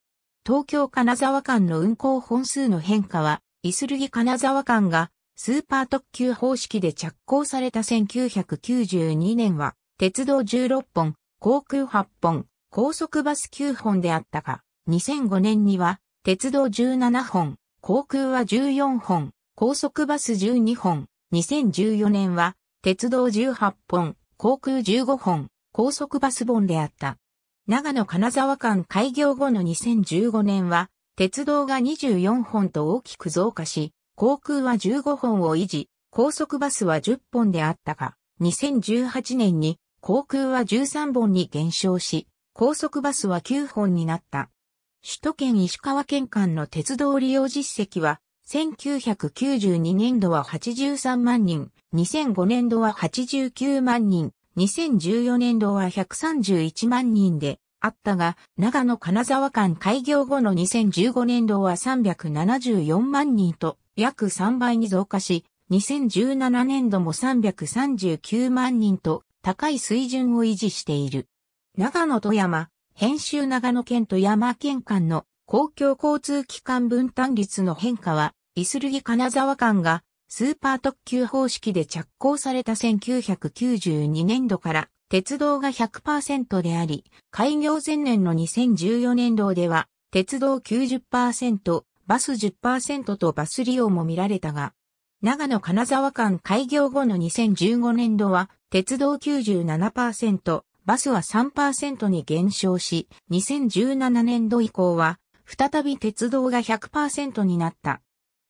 東京金沢間の運行本数の変化は、イスルギ金沢間がスーパー特急方式で着工された1992年は、鉄道16本、航空8本、高速バス9本であったが、2005年には、鉄道17本、航空は14本、高速バス12本、2014年は、鉄道18本、航空15本、高速バス本であった。長野金沢間開業後の2015年は、鉄道が24本と大きく増加し、航空は15本を維持、高速バスは10本であったが、2018年に航空は13本に減少し、高速バスは9本になった。首都圏石川県間の鉄道利用実績は、1992年度は83万人、2005年度は89万人、2014年度は131万人であったが、長野金沢間開業後の2015年度は374万人と約3倍に増加し、2017年度も339万人と高い水準を維持している。長野富山、編集長野県と山県間の公共交通機関分担率の変化は、イスルギ金沢間がスーパー特急方式で着工された1992年度から鉄道が100%であり、開業前年の2014年度では、鉄道90%、バス10%とバス利用も見られたが、長野金沢間開業後の2015年度は、鉄道97%、バスは3%に減少し、2017年度以降は、再び鉄道が100%になった。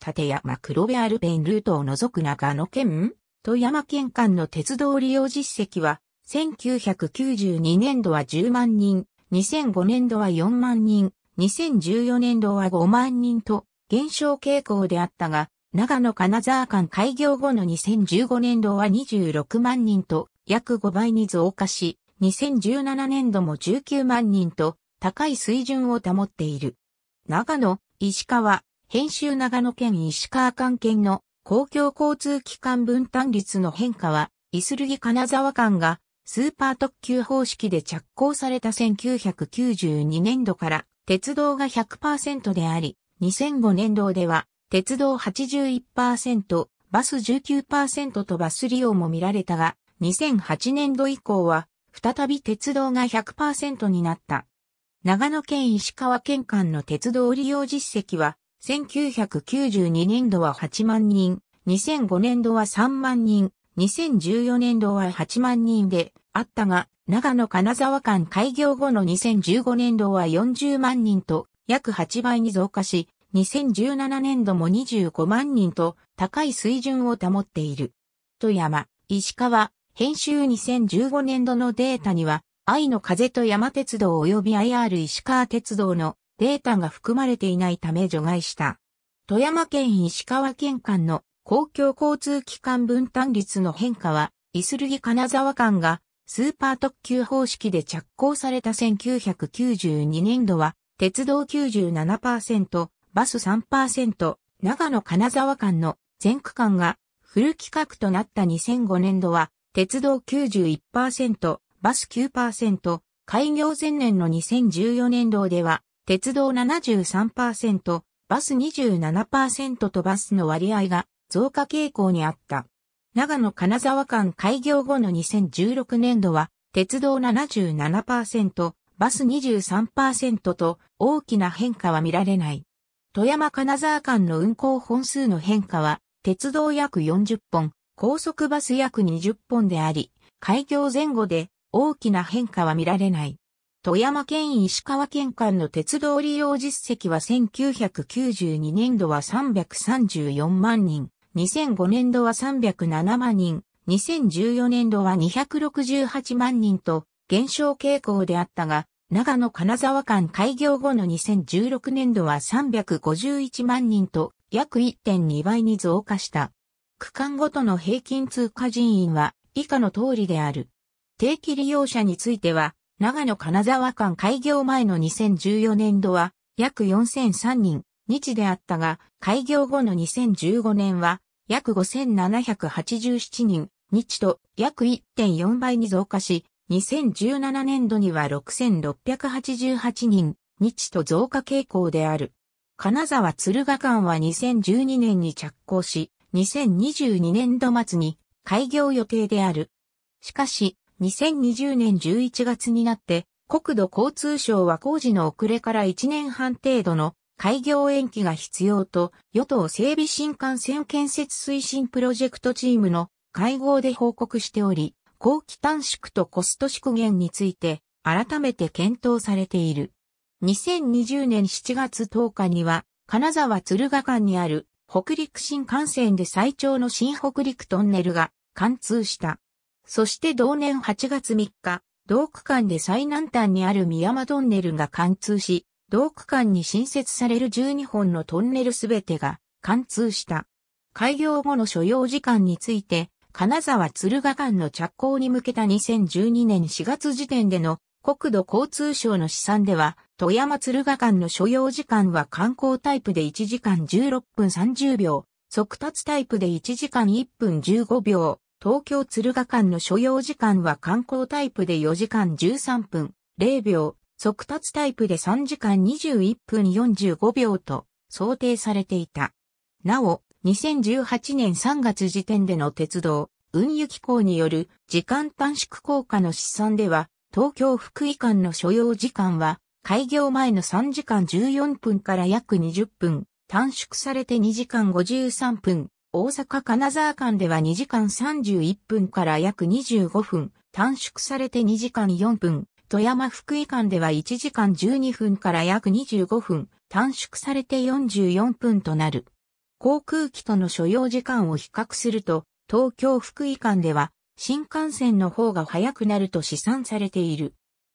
立山黒部アルペンルートを除く長野県富山県間の鉄道利用実績は、1992年度は10万人、2005年度は4万人、2014年度は5万人と減少傾向であったが、長野金沢間開業後の2015年度は26万人と約5倍に増加し、2017年度も19万人と高い水準を保っている。長野、石川、編集長野県石川間県の公共交通機関分担率の変化は、イスルギ金沢間がスーパー特急方式で着工された1992年度から鉄道が100%であり、2005年度では鉄道81%、バス19%とバス利用も見られたが、2008年度以降は再び鉄道が100%になった。長野県石川県間の鉄道利用実績は1992年度は8万人、2005年度は3万人、2014年度は8万人であったが、長野金沢間開業後の2015年度は40万人と約8倍に増加し、2017年度も25万人と高い水準を保っている。富山、石川、編集2015年度のデータには、愛の風と山鉄道及び IR 石川鉄道のデータが含まれていないため除外した。富山県石川県間の公共交通機関分担率の変化は、イスルギ金沢間がスーパー特急方式で着工された1992年度は、鉄道97%、バス3%、長野金沢間の全区間がフル規格となった2005年度は、鉄道91%、バス9%、開業前年の2014年度では、鉄道73%、バス27%とバスの割合が増加傾向にあった。長野金沢間開業後の2016年度は、鉄道77%、バス23%と大きな変化は見られない。富山金沢間の運行本数の変化は、鉄道約40本、高速バス約20本であり、開業前後で大きな変化は見られない。富山県石川県間の鉄道利用実績は1992年度は334万人、2005年度は307万人、2014年度は268万人と減少傾向であったが、長野金沢間開業後の2016年度は351万人と約1.2倍に増加した。区間ごとの平均通過人員は以下の通りである。定期利用者については、長野金沢間開業前の2014年度は約4003人、日であったが、開業後の2015年は約5787人、日と約1.4倍に増加し、2017年度には6688人、日と増加傾向である。金沢鶴ヶ間は2012年に着工し、2022年度末に開業予定である。しかし、2020年11月になって国土交通省は工事の遅れから1年半程度の開業延期が必要と与党整備新幹線建設推進プロジェクトチームの会合で報告しており、工期短縮とコスト縮減について改めて検討されている。2020年7月10日には金沢鶴ヶ間にある北陸新幹線で最長の新北陸トンネルが貫通した。そして同年8月3日、同区間で最南端にある宮間トンネルが貫通し、同区間に新設される12本のトンネルすべてが貫通した。開業後の所要時間について、金沢鶴ヶ間の着工に向けた2012年4月時点での国土交通省の試算では、富山鶴ヶ間の所要時間は観光タイプで1時間16分30秒、速達タイプで1時間1分15秒、東京鶴ヶ間の所要時間は観光タイプで4時間13分0秒、速達タイプで3時間21分45秒と想定されていた。なお、2018年3月時点での鉄道、運輸機構による時間短縮効果の試算では、東京福井間の所要時間は、開業前の3時間14分から約20分、短縮されて2時間53分、大阪金沢間では2時間31分から約25分、短縮されて2時間4分、富山福井間では1時間12分から約25分、短縮されて44分となる。航空機との所要時間を比較すると、東京福井間では新幹線の方が早くなると試算されている。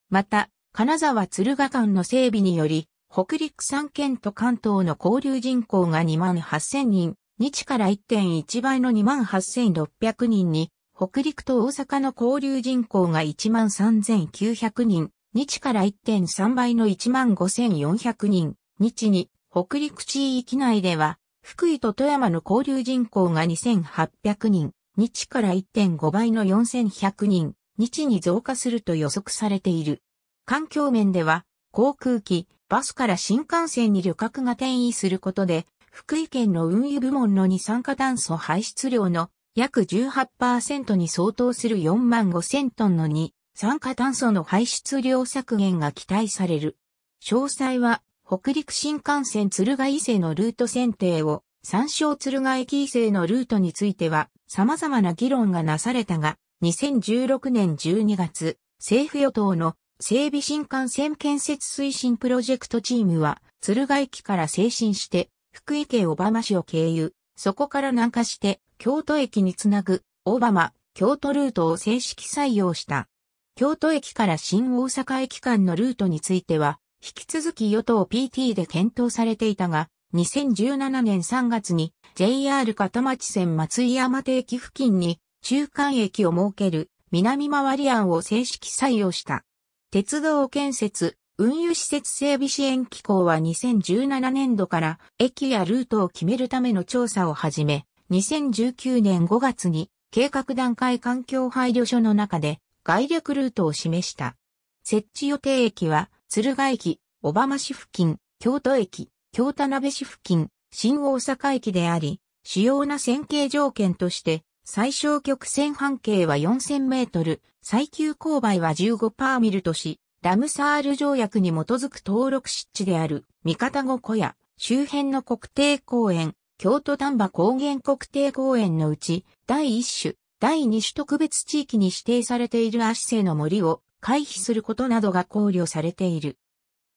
また、金沢敦賀間の整備により、北陸3県と関東の交流人口が2万8000人、日から1.1倍の28,600人に、北陸と大阪の交流人口が13,900人、日から1.3倍の15,400人、日に、北陸地域内では、福井と富山の交流人口が2800人、日から1.5倍の4100人、日に増加すると予測されている。環境面では、航空機、バスから新幹線に旅客が転移することで、福井県の運輸部門の二酸化炭素排出量の約18%に相当する4万5000トンの二酸化炭素の排出量削減が期待される。詳細は北陸新幹線敦賀伊勢のルート選定を参照敦賀駅伊勢のルートについては様々な議論がなされたが2016年12月政府与党の整備新幹線建設推進プロジェクトチームは敦賀駅から精進して福井県小浜市を経由、そこから南下して京都駅につなぐ小浜、京都ルートを正式採用した。京都駅から新大阪駅間のルートについては、引き続き与党 PT で検討されていたが、2017年3月に JR 片町線松井山手駅付近に中間駅を設ける南回り案を正式採用した。鉄道建設、運輸施設整備支援機構は2017年度から駅やルートを決めるための調査を始め、2019年5月に計画段階環境配慮書の中で概略ルートを示した。設置予定駅は、鶴ヶ駅、小浜市付近、京都駅、京田辺市付近、新大阪駅であり、主要な線形条件として、最小曲線半径は4000メートル、最急勾配は15パーミルとし、ラムサール条約に基づく登録湿地である、三方五小屋、周辺の国定公園、京都丹波高原国定公園のうち、第1種、第2種特別地域に指定されているアシセの森を回避することなどが考慮されている。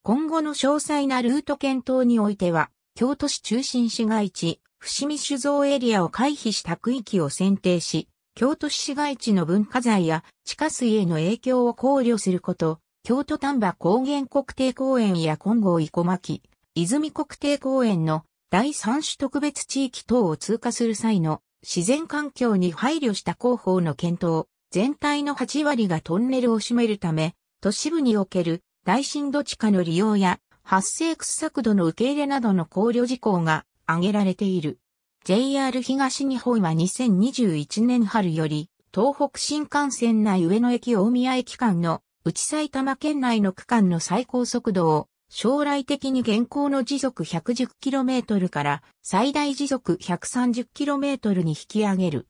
今後の詳細なルート検討においては、京都市中心市街地、伏見酒造エリアを回避した区域を選定し、京都市市街地の文化財や地下水への影響を考慮すること、京都丹波高原国定公園や金剛生木、泉国定公園の第三種特別地域等を通過する際の自然環境に配慮した広報の検討、全体の8割がトンネルを占めるため、都市部における大震度地下の利用や発生掘削度の受け入れなどの考慮事項が挙げられている。JR 東日本は2021年春より東北新幹線内上野駅大宮駅間の内埼玉県内の区間の最高速度を将来的に現行の時速 110km から最大時速 130km に引き上げる。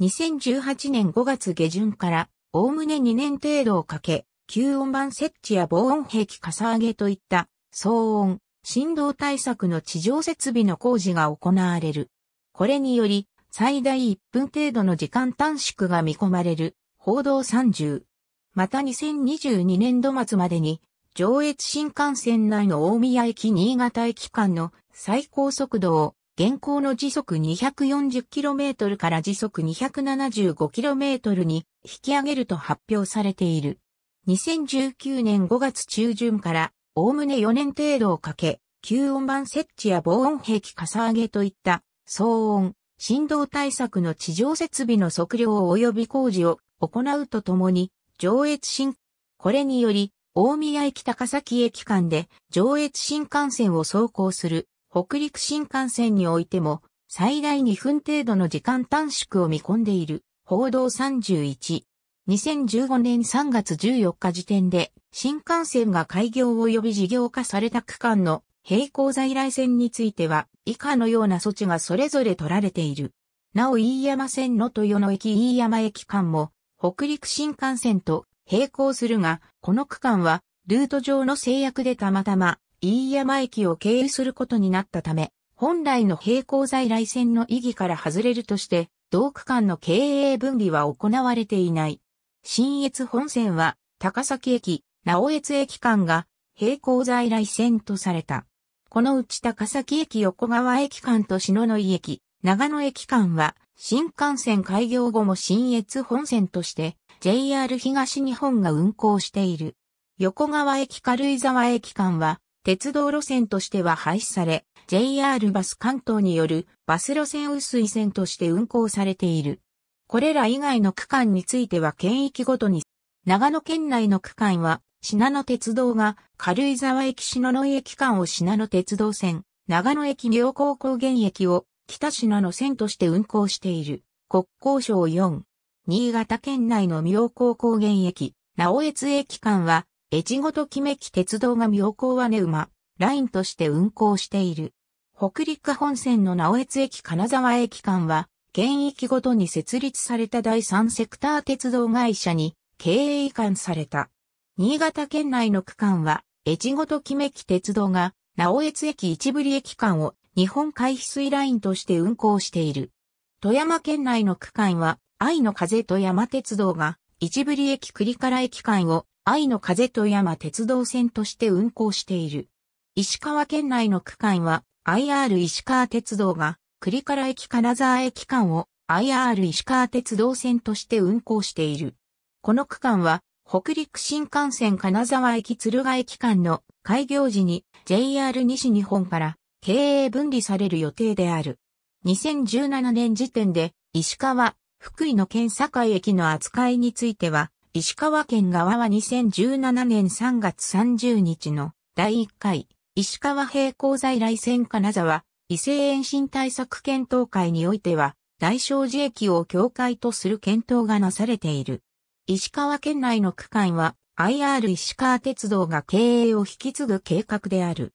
2018年5月下旬からおおむね2年程度をかけ、吸音板設置や防音壁かさ上げといった騒音、振動対策の地上設備の工事が行われる。これにより最大1分程度の時間短縮が見込まれる報道30。また2022年度末までに、上越新幹線内の大宮駅新潟駅間の最高速度を現行の時速 240km から時速 275km に引き上げると発表されている。2019年5月中旬からおおむね4年程度をかけ、吸音板設置や防音壁かさ上げといった騒音、振動対策の地上設備の測量及び工事を行うとともに、上越新、これにより、大宮駅高崎駅間で上越新幹線を走行する北陸新幹線においても最大2分程度の時間短縮を見込んでいる報道31。2015年3月14日時点で新幹線が開業及び事業化された区間の並行在来線については以下のような措置がそれぞれ取られている。なお飯山線の豊野駅飯山駅間も北陸新幹線と並行するが、この区間はルート上の制約でたまたま飯山駅を経由することになったため、本来の並行在来線の意義から外れるとして、同区間の経営分離は行われていない。新越本線は高崎駅、直越駅間が並行在来線とされた。このうち高崎駅横川駅間と篠ノ井駅、長野駅間は新幹線開業後も新越本線として JR 東日本が運行している。横川駅軽井沢駅間は鉄道路線としては廃止され JR バス関東によるバス路線雨水線として運行されている。これら以外の区間については県域ごとに長野県内の区間は品野鉄道が軽井沢駅篠野駅間を品野鉄道線、長野駅両高高原駅を北品の線として運行している国交省4。新潟県内の妙高高原駅、直越駅間は、越後ときめき鉄道が妙高和根馬、ラインとして運行している。北陸本線の直越駅金沢駅間は、県域ごとに設立された第三セクター鉄道会社に経営移管された。新潟県内の区間は、越後ときめき鉄道が、直江津駅一振駅間を日本海翡翠ラインとして運行している。富山県内の区間は、愛の風と山鉄道が、一ぶり駅栗から駅間を、愛の風と山鉄道線として運行している。石川県内の区間は、IR 石川鉄道が、栗から駅金沢駅間を、IR 石川鉄道線として運行している。この区間は、北陸新幹線金沢駅鶴ヶ駅間の開業時に JR 西日本から経営分離される予定である。2017年時点で、石川、福井の県境駅の扱いについては、石川県側は2017年3月30日の第1回石川平行在来線金沢異性延伸対策検討会においては大正寺駅を境界とする検討がなされている。石川県内の区間は IR 石川鉄道が経営を引き継ぐ計画である。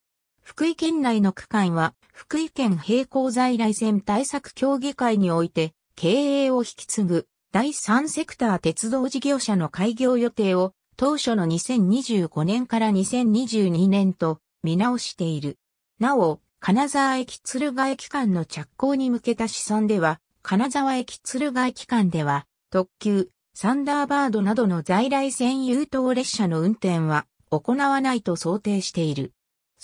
福井県内の区間は、福井県並行在来線対策協議会において、経営を引き継ぐ、第3セクター鉄道事業者の開業予定を、当初の2025年から2022年と見直している。なお、金沢駅鶴ヶ駅間の着工に向けた試算では、金沢駅鶴ヶ駅間では、特急、サンダーバードなどの在来線優等列車の運転は行わないと想定している。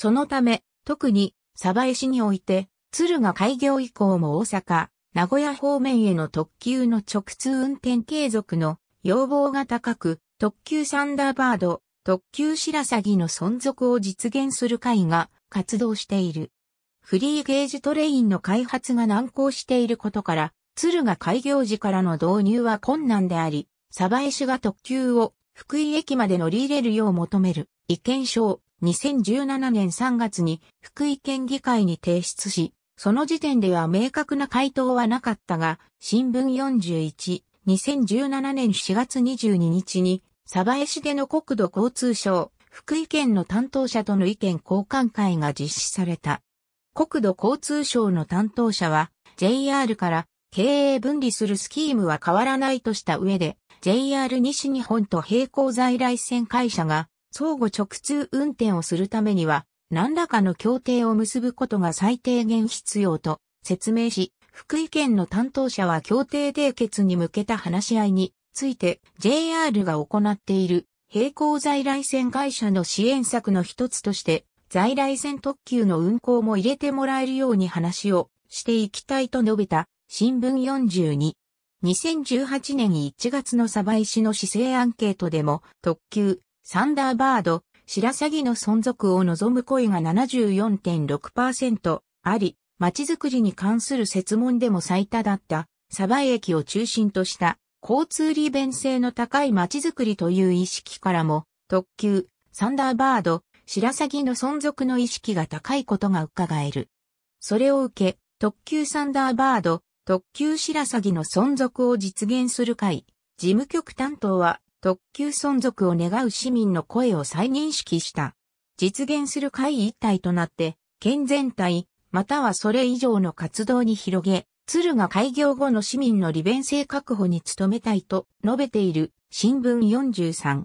そのため、特に、鯖江市において、鶴が開業以降も大阪、名古屋方面への特急の直通運転継続の要望が高く、特急サンダーバード、特急白鷺の存続を実現する会が活動している。フリーゲージトレインの開発が難航していることから、鶴が開業時からの導入は困難であり、鯖江市が特急を福井駅まで乗り入れるよう求める意見書を2017年3月に福井県議会に提出し、その時点では明確な回答はなかったが、新聞41、2017年4月22日に、鯖江市での国土交通省、福井県の担当者との意見交換会が実施された。国土交通省の担当者は、JR から経営分離するスキームは変わらないとした上で、JR 西日本と並行在来線会社が相互直通運転をするためには、何らかの協定を結ぶことが最低限必要と説明し、福井県の担当者は協定締結に向けた話し合いについて JR が行っている並行在来線会社の支援策の一つとして在来線特急の運行も入れてもらえるように話をしていきたいと述べた新聞42。2018年1月の鯖江市の市政アンケートでも特急サンダーバード、白鷺の存続を望む声が74.6%あり、街づくりに関する設問でも最多だった、鯖江駅を中心とした、交通利便性の高い街づくりという意識からも、特急、サンダーバード、白鷺の存続の意識が高いことが伺える。それを受け、特急サンダーバード、特急白鷺の存続を実現する会、事務局担当は、特急存続を願う市民の声を再認識した。実現する会一体となって、県全体、またはそれ以上の活動に広げ、鶴が開業後の市民の利便性確保に努めたいと述べている新聞43。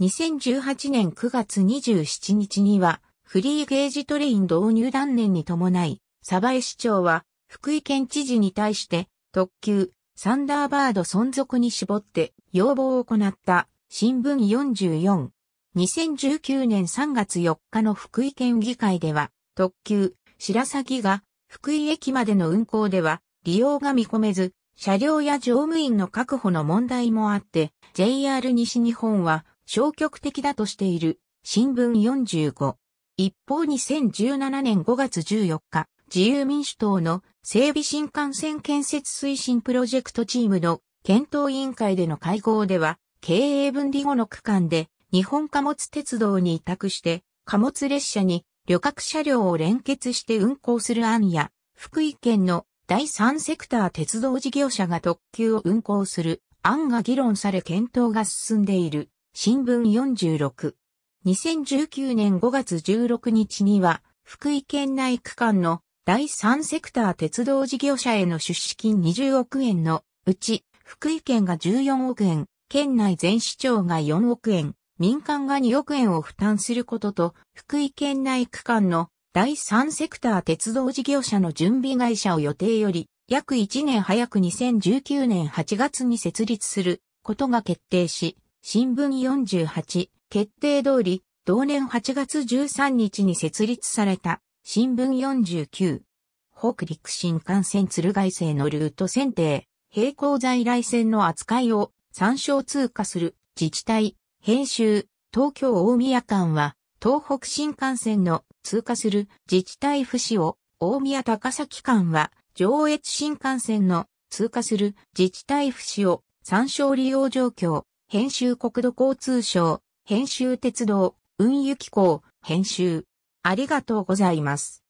2018年9月27日には、フリーゲージトレイン導入断念に伴い、鯖江市長は、福井県知事に対して、特急、サンダーバード存続に絞って要望を行った新聞44。2019年3月4日の福井県議会では特急白崎が福井駅までの運行では利用が見込めず車両や乗務員の確保の問題もあって JR 西日本は消極的だとしている新聞45。一方2017年5月14日自由民主党の整備新幹線建設推進プロジェクトチームの検討委員会での会合では、経営分離後の区間で日本貨物鉄道に委託して貨物列車に旅客車両を連結して運行する案や、福井県の第三セクター鉄道事業者が特急を運行する案が議論され検討が進んでいる新聞46。2019年5月16日には福井県内区間の第3セクター鉄道事業者への出資金20億円のうち、福井県が14億円、県内全市長が4億円、民間が2億円を負担することと、福井県内区間の第3セクター鉄道事業者の準備会社を予定より、約1年早く2019年8月に設立することが決定し、新聞48決定通り、同年8月13日に設立された。新聞49。北陸新幹線鶴外線のルート選定、並行在来線の扱いを参照通過する自治体、編集、東京大宮間は、東北新幹線の通過する自治体府市を、大宮高崎間は、上越新幹線の通過する自治体府市を参照利用状況、編集国土交通省、編集鉄道、運輸機構、編集、ありがとうございます。